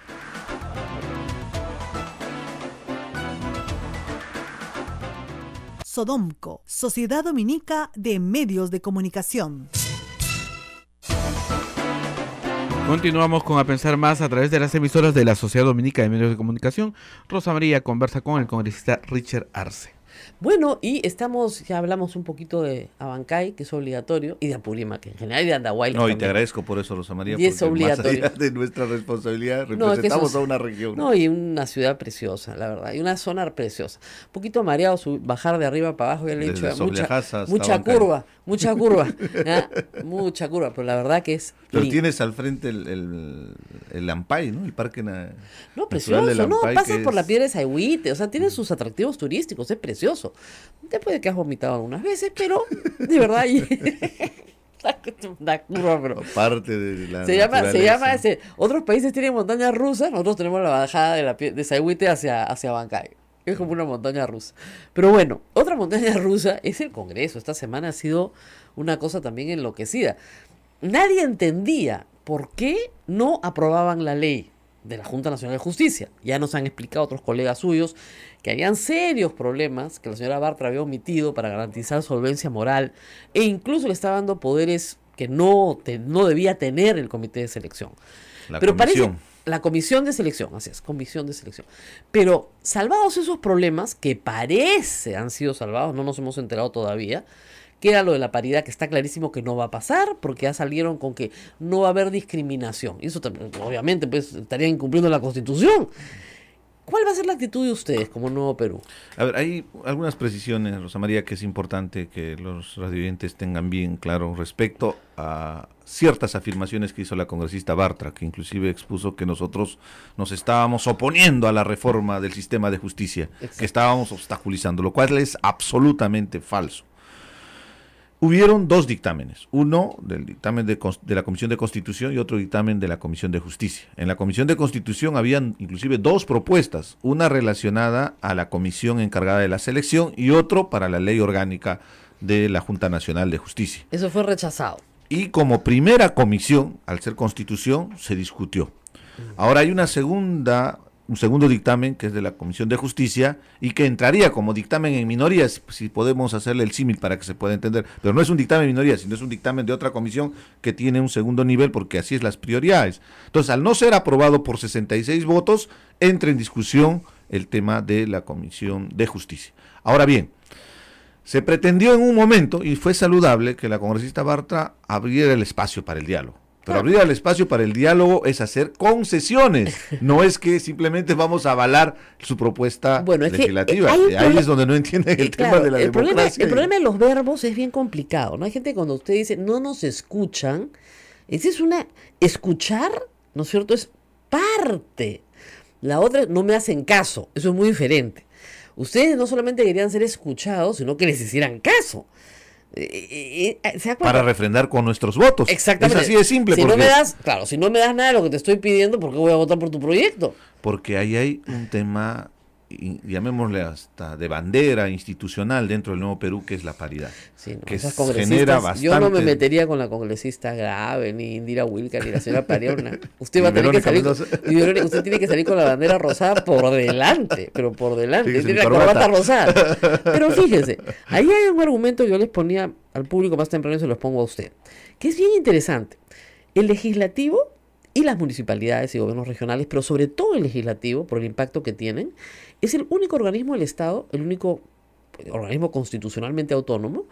Sodomco, Sociedad Dominica de Medios de Comunicación. Continuamos con A Pensar Más a través de las emisoras de la Sociedad Dominica de Medios de Comunicación. Rosa María conversa con el congresista Richard Arce. Bueno, y estamos, ya hablamos un poquito de Abancay, que es obligatorio, y de que en general, y de Andahuayla. No, y te agradezco por eso, Rosa María, y es obligatorio. de nuestra responsabilidad, representamos no, a una región. No, y una ciudad preciosa, la verdad, y una zona preciosa. Un poquito mareado su bajar de arriba para abajo, ya le he dicho, mucha, curva, mucha curva, ¿eh? mucha curva, pero la verdad que es... Pero tienes al frente el, el, el ¿no? El parque No, precioso, no, pasas por la piedra de Saihuite, o sea, tiene sus atractivos turísticos, es precioso. Después de que has vomitado algunas veces, pero de verdad. Parte de la. Se llama, se llama ese. Otros países tienen montañas rusas, nosotros tenemos la bajada de, la, de hacia, hacia Bancay. Es como una montaña rusa. Pero bueno, otra montaña rusa es el Congreso. Esta semana ha sido una cosa también enloquecida. Nadie entendía por qué no aprobaban la ley de la Junta Nacional de Justicia. Ya nos han explicado otros colegas suyos que habían serios problemas que la señora Bartra había omitido para garantizar solvencia moral e incluso le estaba dando poderes que no, no debía tener el comité de selección. La Pero parece la comisión de selección, así es, comisión de selección. Pero salvados esos problemas que parece han sido salvados, no nos hemos enterado todavía, Queda lo de la paridad que está clarísimo que no va a pasar porque ya salieron con que no va a haber discriminación. Y eso también, obviamente, pues estarían incumpliendo la constitución. ¿Cuál va a ser la actitud de ustedes como Nuevo Perú? A ver, hay algunas precisiones, Rosa María, que es importante que los residentes tengan bien claro respecto a ciertas afirmaciones que hizo la congresista Bartra, que inclusive expuso que nosotros nos estábamos oponiendo a la reforma del sistema de justicia, que estábamos obstaculizando, lo cual es absolutamente falso. Hubieron dos dictámenes, uno del dictamen de, la Comisión de Constitución y otro dictamen de la Comisión de Justicia. En la Comisión de Constitución habían inclusive dos propuestas, una relacionada a la comisión encargada de la selección y otro para la ley orgánica de la Junta Nacional de Justicia. Eso fue rechazado. Y como primera comisión, al ser constitución, se discutió. Mm. Ahora hay una segunda un segundo dictamen que es de la Comisión de Justicia y que entraría como dictamen en minoría, pues, si, podemos hacerle el símil para que se pueda entender. Pero no es un dictamen en minoría, sino es un dictamen de otra comisión que tiene un segundo nivel porque así es las prioridades. Entonces, al no ser aprobado por 66 votos, entra en discusión el tema de la Comisión de Justicia. Ahora bien, se pretendió en un momento, y fue saludable, que la congresista Bartra abriera el espacio para el diálogo. Pero abrir el espacio para el diálogo es hacer concesiones, no es que simplemente vamos a avalar su propuesta legislativa. Ahí es donde no entienden el eh, tema de la democracia. el problema de los verbos es bien complicado, ¿no? Hay gente cuando usted dice no nos escuchan, esa es una escuchar, ¿no es cierto? Es parte. La otra no me hacen caso, eso es muy diferente. Ustedes no solamente querían ser escuchados, sino que les hicieran caso para refrendar con nuestros votos. Exactamente. Es así de simple. das, claro, si no me das nada de lo que te estoy pidiendo, ¿por qué voy a votar por tu proyecto? Porque ahí hay un tema llamémosle hasta de bandera institucional dentro del Nuevo Perú, que es la paridad. Sí, no, genera bastante... Yo no me metería con la congresista Grave, ni Indira Wilker, ni la señora Pariona. Usted va a tener que salir... Con, usted tiene que salir con la bandera rosada por delante, pero por delante. tiene la corbata rosada. Pero fíjense, ahí hay un argumento que yo les ponía al público más temprano y se los pongo a usted, que es bien interesante. El legislativo y las municipalidades y gobiernos regionales, pero sobre todo el legislativo, por el impacto que tienen, es el único organismo del Estado, el único pues, organismo constitucionalmente autónomo,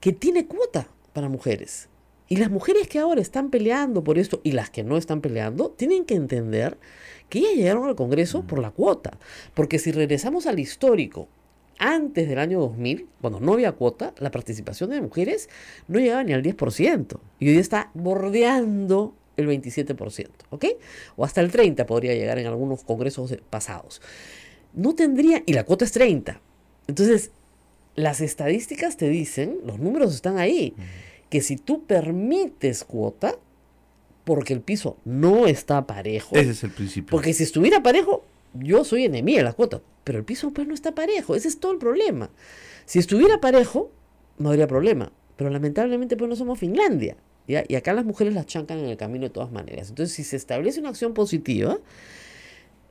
que tiene cuota para mujeres. Y las mujeres que ahora están peleando por esto y las que no están peleando, tienen que entender que ellas llegaron al Congreso mm. por la cuota. Porque si regresamos al histórico, antes del año 2000, cuando no había cuota, la participación de mujeres no llegaba ni al 10%. Y hoy está bordeando el 27%, ¿ok? O hasta el 30% podría llegar en algunos congresos pasados. No tendría, y la cuota es 30. Entonces, las estadísticas te dicen, los números están ahí, que si tú permites cuota, porque el piso no está parejo. Ese es el principio. Porque si estuviera parejo, yo soy enemigo de la cuota pero el piso pues no está parejo, ese es todo el problema. Si estuviera parejo, no habría problema, pero lamentablemente pues no somos Finlandia. Y acá las mujeres las chancan en el camino de todas maneras. Entonces, si se establece una acción positiva,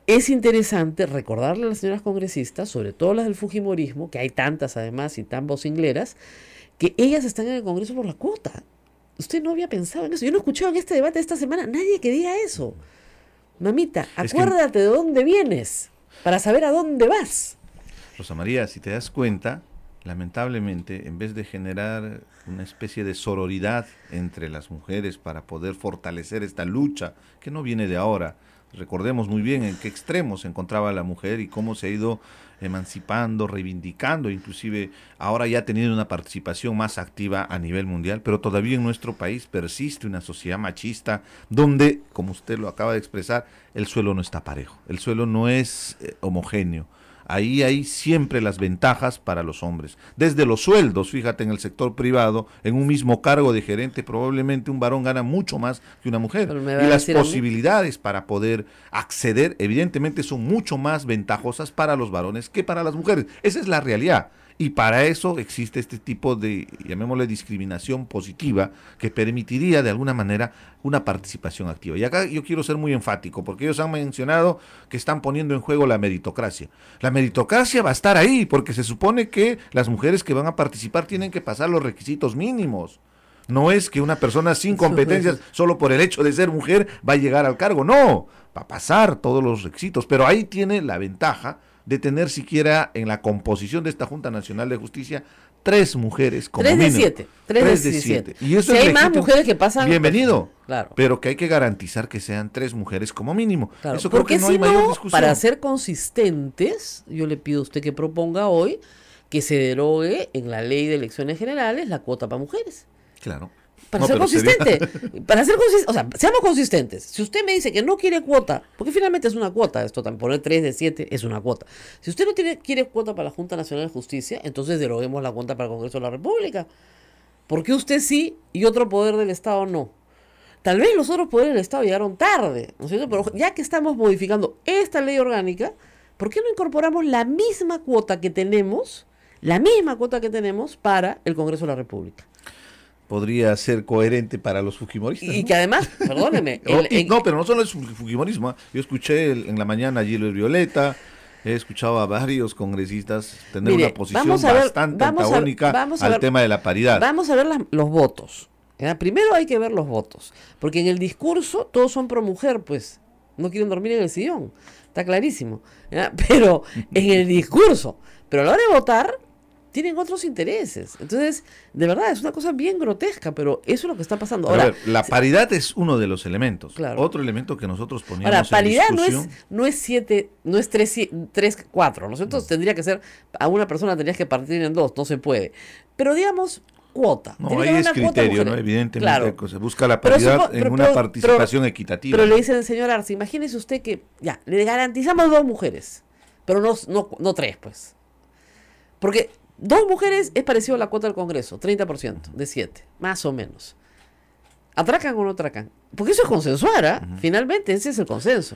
es interesante recordarle a las señoras congresistas, sobre todo las del Fujimorismo, que hay tantas además y tan vocingleras, que ellas están en el Congreso por la cuota. Usted no había pensado en eso. Yo no he en este debate esta semana nadie que diga eso. Mamita, acuérdate de dónde vienes para saber a dónde vas. Rosa María, si te das cuenta, lamentablemente, en vez de generar una especie de sororidad entre las mujeres para poder fortalecer esta lucha, que no viene de ahora, recordemos muy bien en qué extremo se encontraba la mujer y cómo se ha ido emancipando, reivindicando, inclusive ahora ya ha tenido una participación más activa a nivel mundial, pero todavía en nuestro país persiste una sociedad machista donde, como usted lo acaba de expresar, el suelo no está parejo, el suelo no es eh, homogéneo Ahí hay siempre las ventajas para los hombres. Desde los sueldos, fíjate, en el sector privado, en un mismo cargo de gerente, probablemente un varón gana mucho más que una mujer. Y las posibilidades para poder acceder, evidentemente, son mucho más ventajosas para los varones que para las mujeres. Esa es la realidad. Y para eso existe este tipo de, llamémosle, discriminación positiva que permitiría de alguna manera una participación activa. Y acá yo quiero ser muy enfático, porque ellos han mencionado que están poniendo en juego la meritocracia. La meritocracia va a estar ahí, porque se supone que las mujeres que van a participar tienen que pasar los requisitos mínimos. No es que una persona sin competencias, solo por el hecho de ser mujer, va a llegar al cargo. No, va a pasar todos los requisitos. Pero ahí tiene la ventaja de tener siquiera en la composición de esta Junta Nacional de Justicia tres mujeres como tres de mínimo. siete tres, de, siete. Y eso si hay más mujeres que pasan pues, bienvenido claro pero que hay que garantizar que sean tres mujeres como mínimo eso porque creo que no hay mayor discusión. para ser consistentes yo le pido a usted que proponga hoy que se derogue en la ley de elecciones generales la cuota para mujeres claro Para ser consistente. Para ser consistente. O sea, seamos consistentes. Si usted me dice que no quiere cuota, porque finalmente es una cuota esto, también, poner 3 de 7 es una cuota. Si usted no quiere cuota para la Junta Nacional de Justicia, entonces deroguemos la cuota para el Congreso de la República. ¿Por qué usted sí y otro poder del Estado no? Tal vez los otros poderes del Estado llegaron tarde, ¿no es cierto? Pero ya que estamos modificando esta ley orgánica, ¿por qué no incorporamos la misma cuota que tenemos, la misma cuota que tenemos para el Congreso de la República? podría ser coherente para los fujimoristas. Y, que además, perdóneme. no, pero no solo es fujimorismo. ¿ah? Yo escuché en la mañana a Gilles Violeta, he escuchado a varios congresistas tener una posición bastante al tema de la paridad. Vamos a ver los votos. Primero hay que ver los votos, porque en el discurso todos son pro mujer, pues no quieren dormir en el sillón, está clarísimo. Pero en el discurso, pero a la hora de votar tienen otros intereses. Entonces, de verdad, es una cosa bien grotesca, pero eso es lo que está pasando. Ahora, a la paridad es uno de los elementos. Claro. Otro elemento que nosotros poníamos Ahora, paridad no es no es siete, no es tres, cuatro. 4, ¿no Tendría que ser a una persona tendrías que partir en dos, no se puede. Pero digamos cuota. No, ahí es criterio, ¿no? evidentemente. Se busca la paridad en una participación equitativa. Pero le dicen señor Arce, imagínese usted que, ya, le garantizamos dos mujeres, pero no, no, no tres, pues. Porque Dos mujeres es parecido a la cuota del Congreso, 30% de 7, más o menos. ¿Atracan o no atracan? Porque eso es consensuar, ¿ah? Finalmente, ese es el consenso.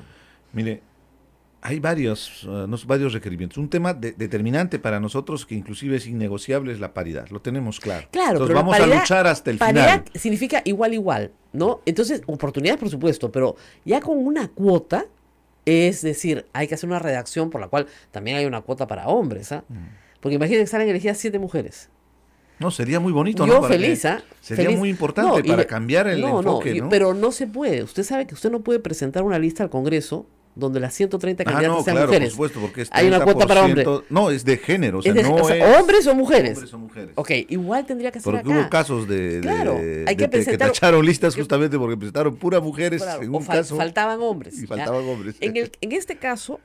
Mire, hay varios, eh, varios requerimientos. Un tema determinante para nosotros que inclusive es innegociable es la paridad. Lo tenemos claro. Claro. Entonces vamos a luchar hasta el final. Paridad significa igual igual, ¿no? Entonces oportunidades por supuesto, pero ya con una cuota, es decir, hay que hacer una redacción por la cual también hay una cuota para hombres, ¿ah? Mm. Porque imagínate que salen elegidas siete mujeres. No, sería muy bonito, yo ¿no? feliz, ¿ah? Sería muy importante para cambiar el enfoque, no, ¿no? pero no se puede. Usted sabe que usted no puede presentar una lista al Congreso donde las 130 ah, candidatas ah, no, sean claro, Por supuesto, porque Hay una cuota para hombres. No, es de género, o sea, no hombres o mujeres. Hombres o mujeres. Ok, igual tendría que ser porque hubo casos de, hay que, que, tacharon listas justamente porque presentaron puras mujeres en un caso. Faltaban hombres. Y faltaban hombres. En, este caso,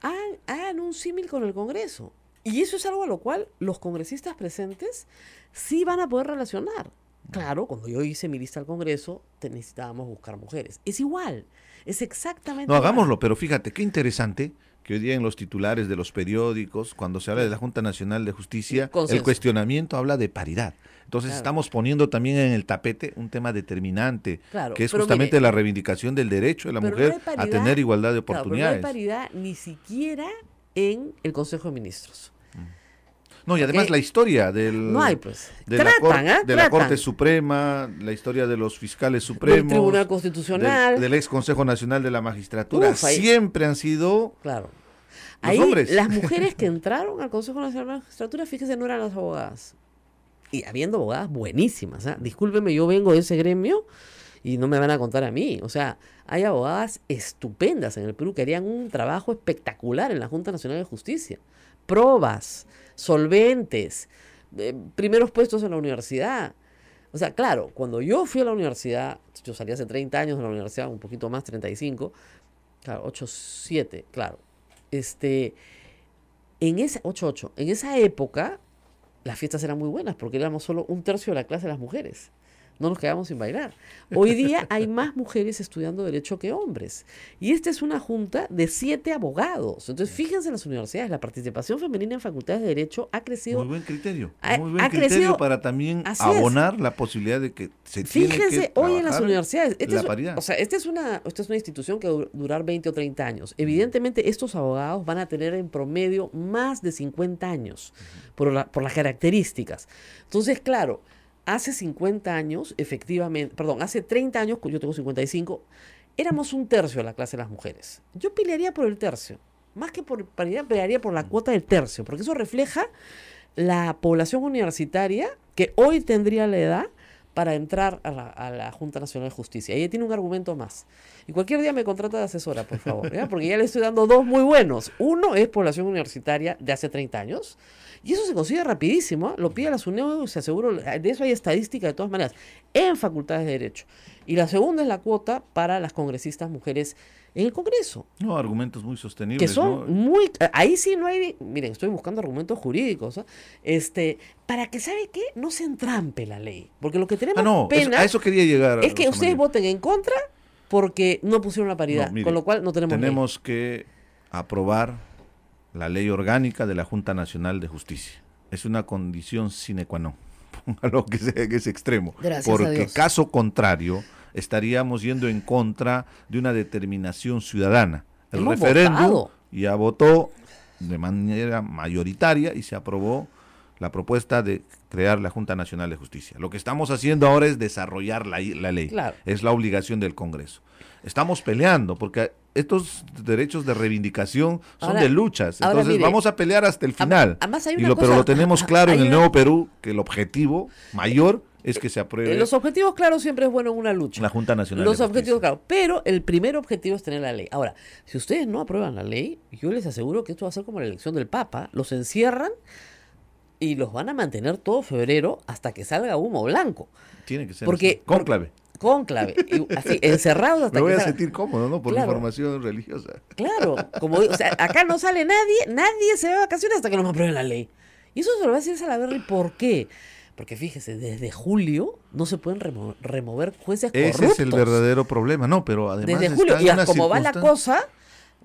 hagan un símil con el Congreso. Y eso es algo a lo cual los congresistas presentes sí van a poder relacionar. Claro, cuando yo hice mi lista al Congreso, necesitábamos buscar mujeres. Es igual, es exactamente. No, hagámoslo, pero fíjate, qué interesante que hoy día en los titulares de los periódicos, cuando se habla de la Junta Nacional de Justicia, el cuestionamiento habla de paridad. Entonces estamos poniendo también en el tapete un tema determinante, que es justamente la reivindicación del derecho de la mujer a tener igualdad de oportunidades. no paridad ni siquiera en el Consejo de Ministros. Mm. No, y además la historia del. Pues. De, la, ¿eh? de la, Corte Suprema, la historia de los fiscales supremos. Del Tribunal Constitucional. Del, ex Consejo Nacional de la Magistratura. siempre han sido. Claro. Los hombres. Las mujeres que entraron al Consejo Nacional de la Magistratura, fíjese, no eran las abogadas. Y habiendo abogadas buenísimas. ¿eh? Discúlpeme, yo vengo de ese gremio y no me van a contar a mí. O sea, hay abogadas estupendas en el Perú que harían un trabajo espectacular en la Junta Nacional de Justicia. Probas, solventes, eh, primeros puestos en la universidad. O sea, claro, cuando yo fui a la universidad, yo salí hace 30 años de la universidad, un poquito más, 35, claro, 8, 7, claro. Este, en en esa época, las fiestas eran muy buenas porque éramos solo un tercio de la clase de las mujeres no nos quedamos sin bailar. Hoy día hay más mujeres estudiando derecho que hombres. Y esta es una junta de siete abogados. Entonces, fíjense en las universidades, la participación femenina en facultades de derecho ha crecido. Muy buen criterio. Ha, muy buen criterio crecido, para también abonar la posibilidad de que se Fíjense tiene que hoy en las universidades. Este o sea, esta es, una, es una institución que va a durar 20 o 30 años. Evidentemente, estos abogados van a tener en promedio más de 50 años por, por las características. Entonces, claro hace 50 años, efectivamente, perdón, hace 30 años, yo tengo 55, éramos un tercio de la clase de las mujeres. Yo pelearía por el tercio, más que por pelearía por la mm. cuota del tercio, porque eso refleja la población universitaria que hoy tendría la edad para entrar a la, Junta Nacional de Justicia. Ella tiene un argumento más. Y cualquier día me contrata de asesora, por favor, porque ya le estoy dando dos muy buenos. Uno es población universitaria de hace 30 años, y eso se consigue rapidísimo. ¿ah? Lo pide la y se aseguro, de eso hay estadística de todas maneras, en facultades de Derecho. Y la segunda es la cuota para las congresistas mujeres en el Congreso. No, argumentos muy sostenibles. Que son muy... Ahí sí no hay... Miren, estoy buscando argumentos jurídicos. ¿ah? Este, para que, ¿sabe qué? No se entrampe la ley. Porque lo que tenemos ah, no, a eso quería llegar. Es que ustedes voten en contra porque no pusieron la paridad. con lo cual no tenemos... Tenemos que aprobar la ley orgánica de la Junta Nacional de Justicia. Es una condición sine qua non póngalo que sea que es extremo. porque caso contrario, estaríamos yendo en contra de una determinación ciudadana. El referéndum ya votó de manera mayoritaria y se aprobó la propuesta de crear la Junta Nacional de Justicia. Lo que estamos haciendo ahora es desarrollar la, ley. Es la obligación del Congreso estamos peleando, porque estos derechos de reivindicación son de luchas. Entonces vamos a pelear hasta el final. pero lo tenemos claro en el Nuevo Perú que el objetivo mayor es que se apruebe. Los objetivos claros siempre es bueno en una lucha. La Junta Nacional. Los objetivos claros. Pero el primer objetivo es tener la ley. Ahora, si ustedes no aprueban la ley, yo les aseguro que esto va a ser como la elección del Papa. Los encierran y los van a mantener todo febrero hasta que salga humo blanco. Tiene que ser. Porque, conclave. Cónclave, así, encerrados hasta Me voy a sentir cómodo, ¿no? Por información religiosa. Claro, como o sea, acá no sale nadie, nadie se va de vacaciones hasta que me apruebe la ley. Y eso se lo va a decir Salaverry, ¿por qué? Porque fíjese, desde julio no se pueden remover jueces corruptos. Ese es el verdadero problema, no, pero además. Desde julio, y como va la cosa,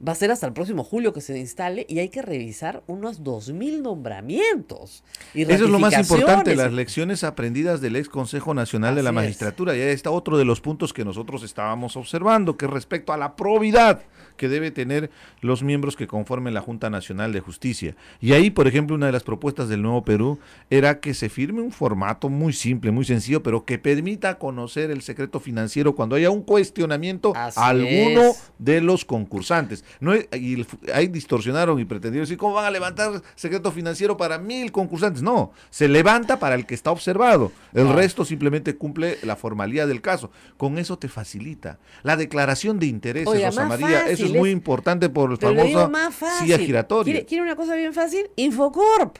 va a ser hasta el próximo julio que se instale y hay que revisar unos 2.000 nombramientos. Eso es lo más importante, las lecciones aprendidas del ex Consejo Nacional de la Magistratura. Y ahí está otro de los puntos que nosotros estábamos observando, que respecto a la probidad que debe tener los miembros que conformen la Junta Nacional de Justicia. Y ahí, por ejemplo, una de las propuestas del Nuevo Perú era que se firme un formato muy simple, muy sencillo, pero que permita conocer el secreto financiero cuando haya un cuestionamiento a alguno de los concursantes. No y ahí distorsionaron y pretendieron decir, ¿cómo van a levantar secreto financiero para mil concursantes? No, se levanta para el que está observado. El resto simplemente cumple la formalidad del caso. Con eso te facilita. La declaración de intereses, Rosa María, eso es muy importante por el famoso silla giratoria. ¿Quiere, una cosa bien fácil? Infocorp.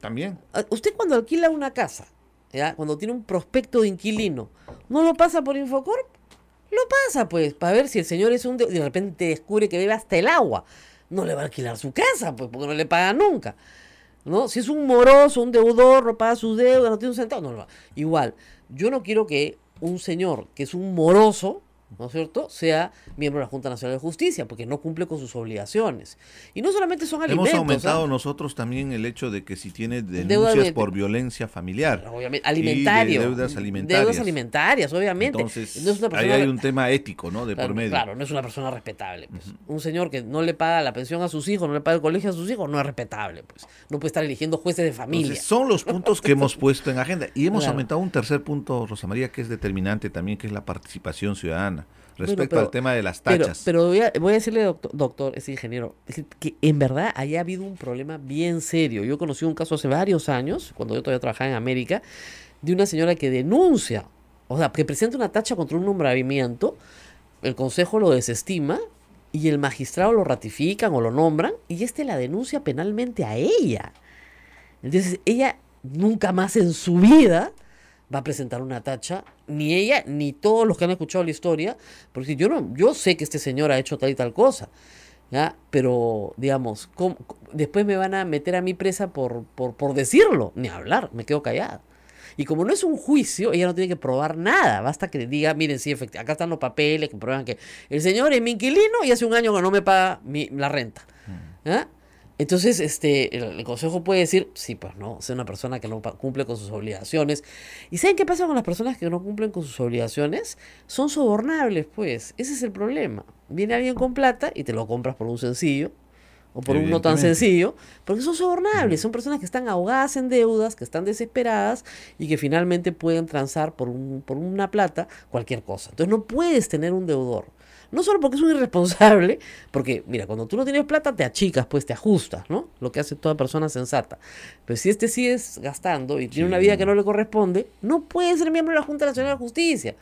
También. Ah, usted cuando alquila una casa, cuando tiene un prospecto de inquilino, ¿no lo pasa por Infocorp? Lo pasa, pues, para ver si el señor es un... De, de repente descubre que bebe hasta el agua. No le va a alquilar su casa, pues, porque no le paga nunca. ¿No? Si es un moroso, un deudor, no paga sus deudas, no tiene un centavo, no Igual, yo no quiero que un señor que es un moroso cierto?, sea miembro de la Junta Nacional de Justicia, porque no cumple con sus obligaciones. Y no solamente son alimentos. Hemos aumentado ¿ah? nosotros también el hecho de que si tiene denuncias por violencia familiar. deudas alimentarias. obviamente. ahí hay un tema ético, ¿no?, de por medio. Claro, no es una persona respetable. Pues. Un señor que no le paga la pensión a sus hijos, no le paga el colegio a sus hijos, no es respetable. Pues. No puede estar eligiendo jueces de familia. son los puntos que hemos puesto en agenda. Y hemos aumentado un tercer punto, Rosa María, que es determinante también, que es la participación ciudadana. Respecto al tema de las tachas. Pero, voy, a, decirle, doctor, ese es ingeniero, que en verdad haya habido un problema bien serio. Yo conocí un caso hace varios años, cuando yo todavía trabajaba en América, de una señora que denuncia, o sea, que presenta una tacha contra un nombramiento, el consejo lo desestima y el magistrado lo ratifican o lo nombran y este la denuncia penalmente a ella. Entonces, ella nunca más en su vida va a presentar una tacha, ni ella, ni todos los que han escuchado la historia, porque yo, no, yo sé que este señor ha hecho tal y tal cosa, ¿ya? pero digamos, después me van a meter a mi presa por, por, decirlo, ni hablar, me quedo callada. Y como no es un juicio, ella no tiene que probar nada. Basta que le diga, miren, sí, efectivamente, acá están los papeles que prueban que el señor es mi inquilino y hace un año que no me paga la renta. Mm. Entonces, este, el, consejo puede decir, sí, pues no, sea una persona que no cumple con sus obligaciones. ¿Y saben qué pasa con las personas que no cumplen con sus obligaciones? Son sobornables, pues. Ese es el problema. Viene alguien con plata y te lo compras por un sencillo o por un no tan sencillo, porque son sobornables, son personas que están ahogadas en deudas, que están desesperadas y que finalmente pueden transar por, un, por una plata cualquier cosa. Entonces no puedes tener un deudor. No solo porque es un irresponsable, porque mira, cuando tú no tienes plata te achicas, pues te ajustas, ¿no? Lo que hace toda persona sensata. Pero si este es gastando y tiene una vida que no le corresponde, no puede ser miembro de la Junta Nacional de Justicia.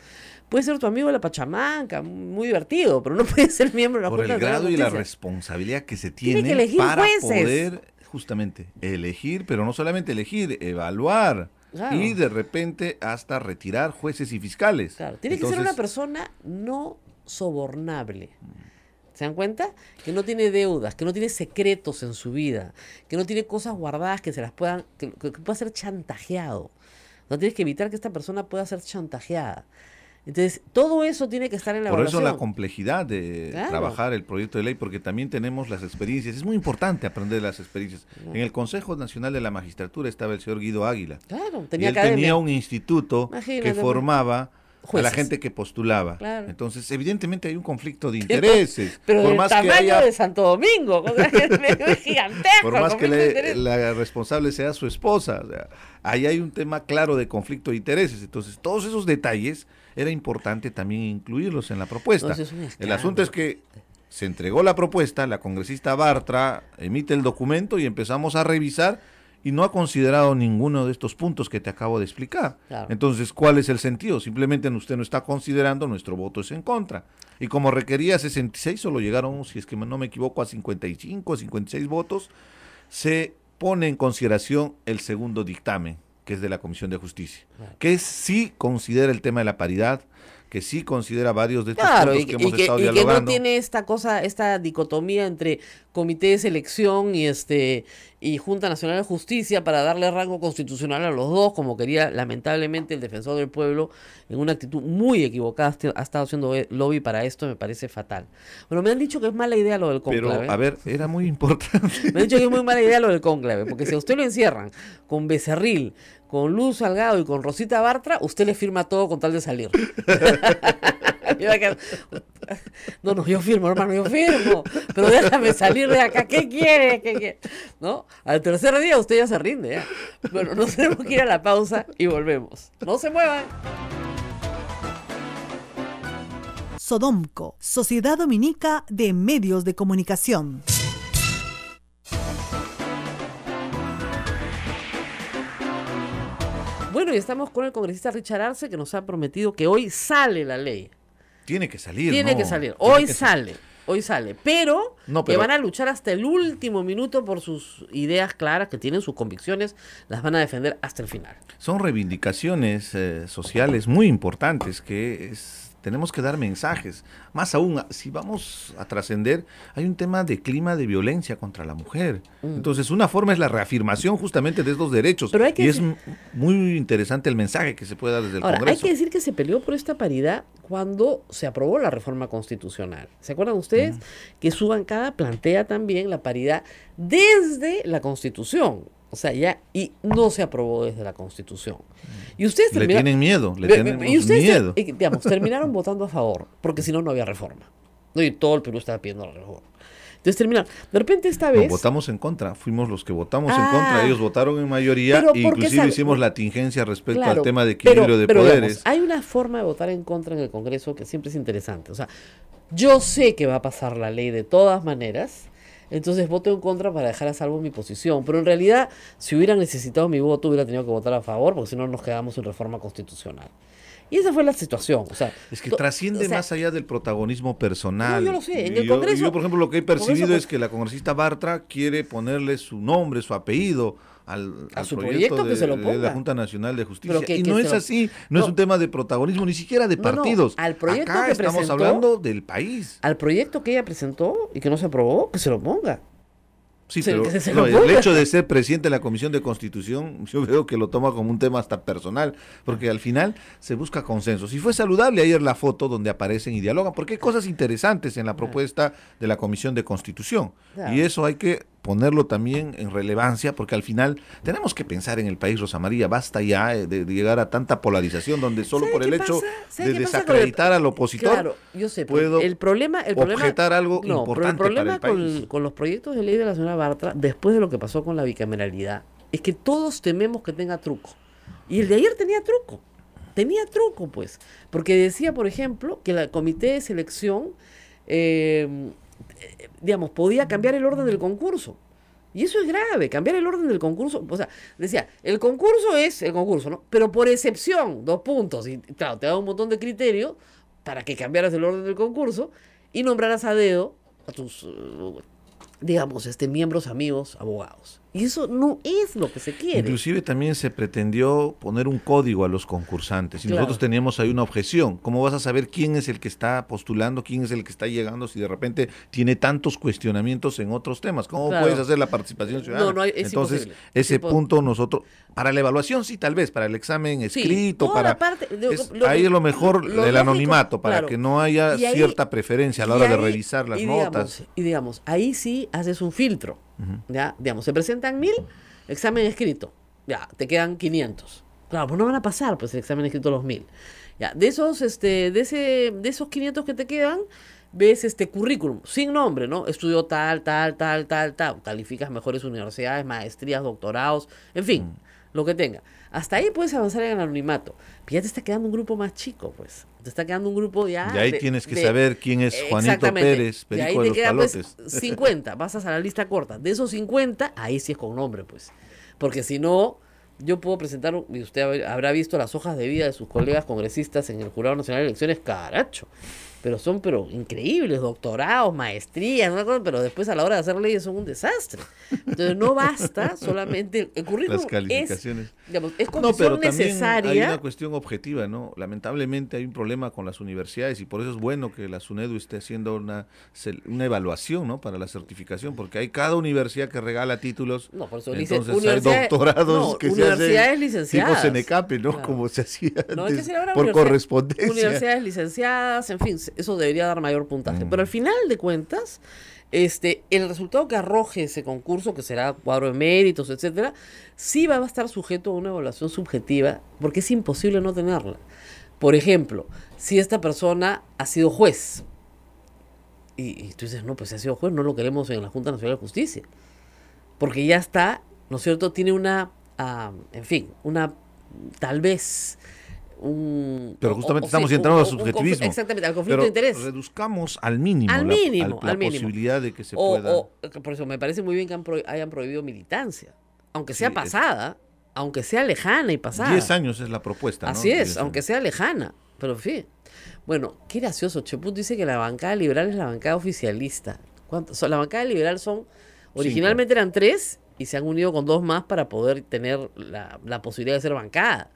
Puede ser tu amigo de la Pachamanca, muy divertido, pero no puede ser miembro de la Junta Nacional de Justicia. Por el grado y la responsabilidad que se tiene, tiene que para poder justamente elegir, pero no solamente elegir, evaluar. Y de repente hasta retirar jueces y fiscales. Claro, tiene que ser una persona no sobornable. ¿Se dan cuenta? Que no tiene deudas, que no tiene secretos en su vida, que no tiene cosas guardadas que se las puedan, que, pueda ser chantajeado. No tienes que evitar que esta persona pueda ser chantajeada. Entonces, todo eso tiene que estar en la Por eso la complejidad de trabajar el proyecto de ley, porque también tenemos las experiencias. Es muy importante aprender las experiencias. En el Consejo Nacional de la Magistratura estaba el señor Guido Águila. Claro, tenía y él tenía un instituto que formaba a la gente que postulaba. Entonces, evidentemente hay un conflicto de intereses. Pero por más tamaño de Santo Domingo, gigantesco. Por más que la responsable sea su esposa. ahí hay un tema claro de conflicto de intereses. Entonces, todos esos detalles era importante también incluirlos en la propuesta. El asunto es que se entregó la propuesta, la congresista Bartra emite el documento y empezamos a revisar y no ha considerado ninguno de estos puntos que te acabo de explicar. Entonces, ¿cuál es el sentido? Simplemente usted no está considerando, nuestro voto es en contra. Y como requería 66, solo llegaron, si es que no me equivoco, a 55, 56 votos, se pone en consideración el segundo dictamen, que es de la Comisión de Justicia, que sí considera el tema de la paridad, que sí considera varios de estos que hemos y y que no tiene esta cosa, esta dicotomía entre comité de selección y este y Junta Nacional de Justicia para darle rango constitucional a los dos, como quería lamentablemente el defensor del pueblo, en una actitud muy equivocada, ha estado haciendo eh, lobby para esto, me parece fatal. Bueno, me han dicho que es mala idea lo del conclave. Pero, ¿eh? a ver, era muy importante. Me han dicho que es muy mala idea lo del conclave, porque si a usted lo encierran con Becerril, con Luz Salgado y con Rosita Bartra, usted le firma todo con tal de salir. no, no, yo firmo, hermano, yo firmo. Pero déjame salir de acá. ¿Qué quiere? ¿Qué ¿No? Al tercer día usted ya se rinde. pero ¿eh? Bueno, nos tenemos que ir a la pausa y volvemos. No se muevan. Sodomco, Sociedad Dominica de Medios de Comunicación. Bueno, y estamos con el congresista Richard Arce que nos ha prometido que hoy sale la ley. Tiene que salir. Tiene que salir. Hoy sale. hoy sale. Pero, no, que van a luchar hasta el último minuto por sus ideas claras, que tienen sus convicciones, las van a defender hasta el final. Son reivindicaciones eh, sociales muy importantes que es tenemos que dar mensajes. Más aún, si vamos a trascender, hay un tema de clima de violencia contra la mujer. Mm. Entonces, una forma es la reafirmación justamente de estos derechos. y es muy interesante el mensaje que se puede dar desde el Congreso. Hay que decir que se peleó por esta paridad cuando se aprobó la reforma constitucional. ¿Se acuerdan ustedes? Mm. Que su bancada plantea también la paridad desde la Constitución. O sea, ya, y no se aprobó desde la Constitución. Y ustedes le tienen miedo, terminaron votando a favor, porque si no, no había reforma. y todo el Perú estaba pidiendo la reforma. Entonces terminaron. De repente esta vez. votamos en contra, fuimos los que votamos en ah, contra. Ellos votaron en mayoría, e inclusive hicimos la eh, tingencia respecto al tema de equilibrio de poderes. hay una forma de votar en contra en el Congreso que siempre es interesante. O sea, yo sé que va a pasar la ley de todas maneras entonces voto en contra para dejar a salvo mi posición. Pero en realidad, si hubiera necesitado mi voto, hubiera tenido que votar a favor, porque si no nos quedamos en reforma constitucional. Y esa fue la situación. es que trasciende más allá del protagonismo personal. yo lo sé. por ejemplo, lo que he percibido es que la congresista Bartra quiere ponerle su nombre, su apellido. Al, proyecto, de, la Junta Nacional de Justicia. y no es así, no, es un tema de protagonismo, ni siquiera de partidos. Acá estamos hablando del país. Al proyecto que ella presentó y que no se aprobó, que se lo ponga. Sí, pero el hecho de ser presidente de la Comisión de Constitución, yo veo que lo toma como un tema hasta personal, porque al final se busca consenso. Y fue saludable ayer la foto donde aparecen y dialogan, porque hay cosas interesantes en la propuesta de la Comisión de Constitución. Y eso hay que ponerlo también en relevancia, porque al final tenemos que pensar en el país, Rosa María, basta ya eh, de, llegar a tanta polarización donde solo por el hecho de desacreditar al opositor yo sé, puedo el algo importante el problema país. Con, los proyectos de ley de la señora Bartra, después de lo que pasó con la bicameralidad, es que todos tememos que tenga truco. Y el de ayer tenía truco. Tenía truco, pues. Porque decía, por ejemplo, que el comité de selección eh, digamos, podía cambiar el orden del concurso. Y eso es grave, cambiar el orden del concurso. O sea, decía, el concurso es el concurso, ¿no? Pero por excepción, dos puntos. Y claro, te da un montón de criterios para que cambiaras el orden del concurso y nombraras a dedo a tus, eh, digamos, este, miembros, amigos, abogados. Y eso no es lo que se quiere. Inclusive también se pretendió poner un código a los concursantes y nosotros teníamos ahí una objeción. ¿Cómo vas a saber quién es el que está postulando, quién es el que está llegando si de repente tiene tantos cuestionamientos en otros temas? ¿Cómo puedes hacer la participación ciudadana? Entonces, ese punto nosotros, para la evaluación sí, tal vez, para el examen escrito, para... ahí es lo mejor el anonimato, para que no haya cierta preferencia a la hora de revisar las notas. y digamos, ahí sí haces un filtro. ¿Ya? Digamos, se presentan mil, examen escrito. Ya, te quedan 500. Claro, pues no van a pasar, pues el examen escrito los mil. Ya, de esos, este, de, ese, de esos 500 que te quedan, ves este currículum, sin nombre, ¿no? Estudió tal, tal, tal, tal, tal. Calificas mejores universidades, maestrías, doctorados, en fin, lo que tenga. Hasta ahí puedes avanzar en el anonimato. Pero ya te está quedando un grupo más chico, pues. Te está quedando un grupo ya. Y ahí tienes que saber quién es Juanito Pérez, Perico de, ahí los pues, Palotes. 50, vas a la lista corta. De esos 50, ahí sí es con nombre, pues. Porque si no, yo puedo presentar, y usted habrá visto las hojas de vida de sus colegas congresistas en el Jurado Nacional de Elecciones, caracho pero son pero increíbles, doctorados, maestrías, pero después a la hora de hacer leyes son un desastre. Entonces no basta solamente el currículum. Las calificaciones. Es, como pero necesaria. Hay una cuestión objetiva, ¿no? Lamentablemente hay un problema con las universidades y por eso es bueno que la SUNEDU esté haciendo una, una evaluación, ¿no? Para la certificación, porque hay cada universidad que regala títulos. No, por eso hay doctorados no, que universidades se hacen tipo ¿no? Como se hacía antes, por correspondencia. Universidades licenciadas, en fin, eso debería dar mayor puntaje. Mm. Pero al final de cuentas, este, el resultado que arroje ese concurso, que será cuadro de méritos, etcétera, sí va a estar sujeto a una evaluación subjetiva, porque es imposible no tenerla. Por ejemplo, si esta persona ha sido juez, y, tú dices, no, pues si ha sido juez, no lo queremos en la Junta Nacional de Justicia, porque ya está, ¿no es cierto?, tiene una, ah, en fin, una, tal vez, pero justamente estamos entrando al subjetivismo. Exactamente, al conflicto de interés. Reduzcamos al mínimo, la, posibilidad de que se pueda... por eso me parece muy bien que hayan prohibido militancia, aunque sea pasada, aunque sea lejana y pasada. Diez años es la propuesta. Así es, aunque sea lejana, pero en fin. Bueno, qué gracioso, Cheput dice que la bancada liberal es la bancada oficialista. ¿Cuántos? la bancada liberal son... Originalmente eran tres y se han unido con dos más para poder tener la, la posibilidad de ser bancada.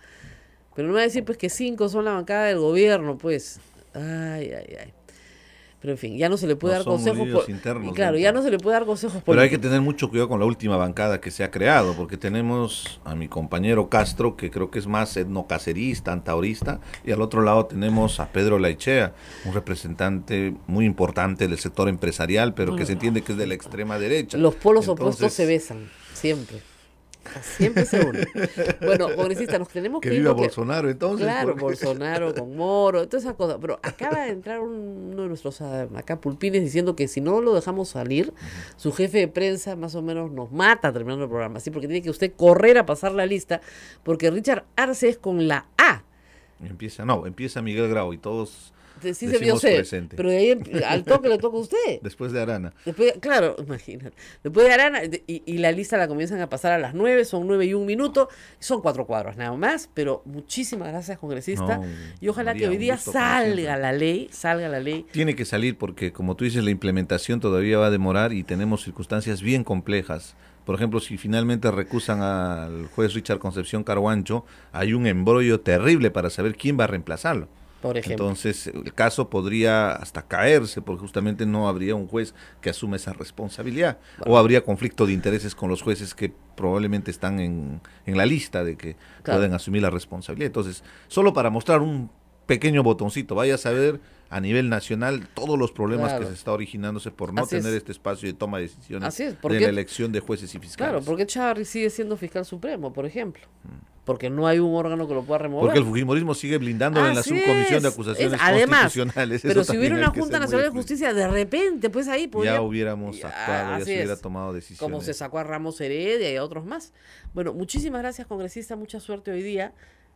Pero no me va a decir pues que cinco son la bancada del gobierno, pues. Ay, ay, ay. Pero en fin, ya no se le puede dar consejos. Por... Internos, y claro, ya no se le puede dar consejos. Pero hay que tener mucho cuidado con la última bancada que se ha creado, porque tenemos a mi compañero Castro, que creo que es más etnocacerista, antaurista, y al otro lado tenemos a Pedro Laichea, un representante muy importante del sector empresarial, pero que se entiende que es de la extrema derecha. Los polos opuestos se besan, siempre. Siempre se une. Bueno, congresista, nos tenemos que. Que viva Bolsonaro, entonces. Claro, Bolsonaro con Moro, todas esas cosas. Pero acaba de entrar uno de nuestros ah, acá pulpines diciendo que si no lo dejamos salir, su jefe de prensa más o menos nos mata terminando el programa. Sí, porque tiene que usted correr a pasar la lista, porque Richard Arce es con la A. Empieza, no, empieza Miguel Grau y todos sí se vio pero de ahí al toque le toca a usted. Después de Arana. claro, imagínate. Después de Arana, y, la lista la comienzan a pasar a las nueve son nueve y un minuto, son cuatro cuadros nada más, pero muchísimas gracias, congresista. y ojalá que hoy día salga la ley, salga la ley. Tiene que salir porque, como tú dices, la implementación todavía va a demorar y tenemos circunstancias bien complejas. Por ejemplo, si finalmente recusan al juez Richard Concepción Caruancho hay un embrollo terrible para saber quién va a reemplazarlo. Entonces, el caso podría hasta caerse porque justamente no habría un juez que asuma esa responsabilidad. O habría conflicto de intereses con los jueces que probablemente están en, la lista de que pueden asumir la responsabilidad. Entonces, solo para mostrar un pequeño botoncito, vaya a saber a nivel nacional todos los problemas que se está originándose por no tener este espacio de toma de decisiones de la elección de jueces y fiscales. Claro, porque Chávez sigue siendo fiscal supremo, por ejemplo. Porque no hay un órgano que lo pueda remover. Porque el fujimorismo sigue blindándolo en la subcomisión de acusaciones además, constitucionales. Pero si hubiera una Junta Nacional de Justicia, de repente, pues ahí podría... Ya hubiéramos actuado, ya se hubiera tomado decisiones. Como se sacó a Ramos Heredia y a otros más. Bueno, muchísimas gracias, congresista. Mucha suerte hoy día.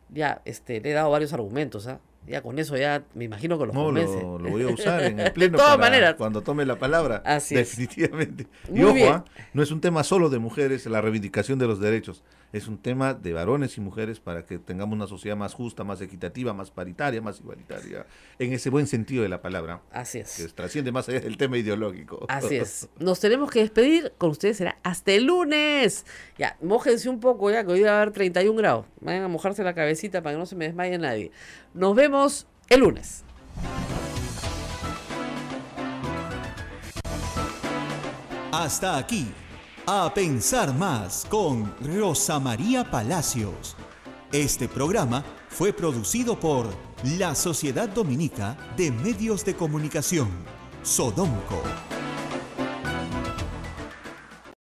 Ya este, le he dado varios argumentos, ¿ah? Ya con eso ya me imagino que los no, lo, voy a usar en el pleno. de Cuando tome la palabra. Así definitivamente. y ojo, ¿ah? no es un tema solo de mujeres, la reivindicación de los derechos. Es un tema de varones y mujeres para que tengamos una sociedad más justa, más equitativa, más paritaria, más igualitaria. En ese buen sentido de la palabra. Así es. Que trasciende más allá del tema ideológico. Así es. Nos tenemos que despedir. Con ustedes será hasta el lunes. Ya, mojense un poco ya, que hoy va a haber 31 grados. Vayan a mojarse la cabecita para que no se me desmaye nadie. Nos vemos el lunes. Hasta aquí, a pensar más con Rosa María Palacios. Este programa fue producido por la Sociedad Dominica de Medios de Comunicación, Sodomco.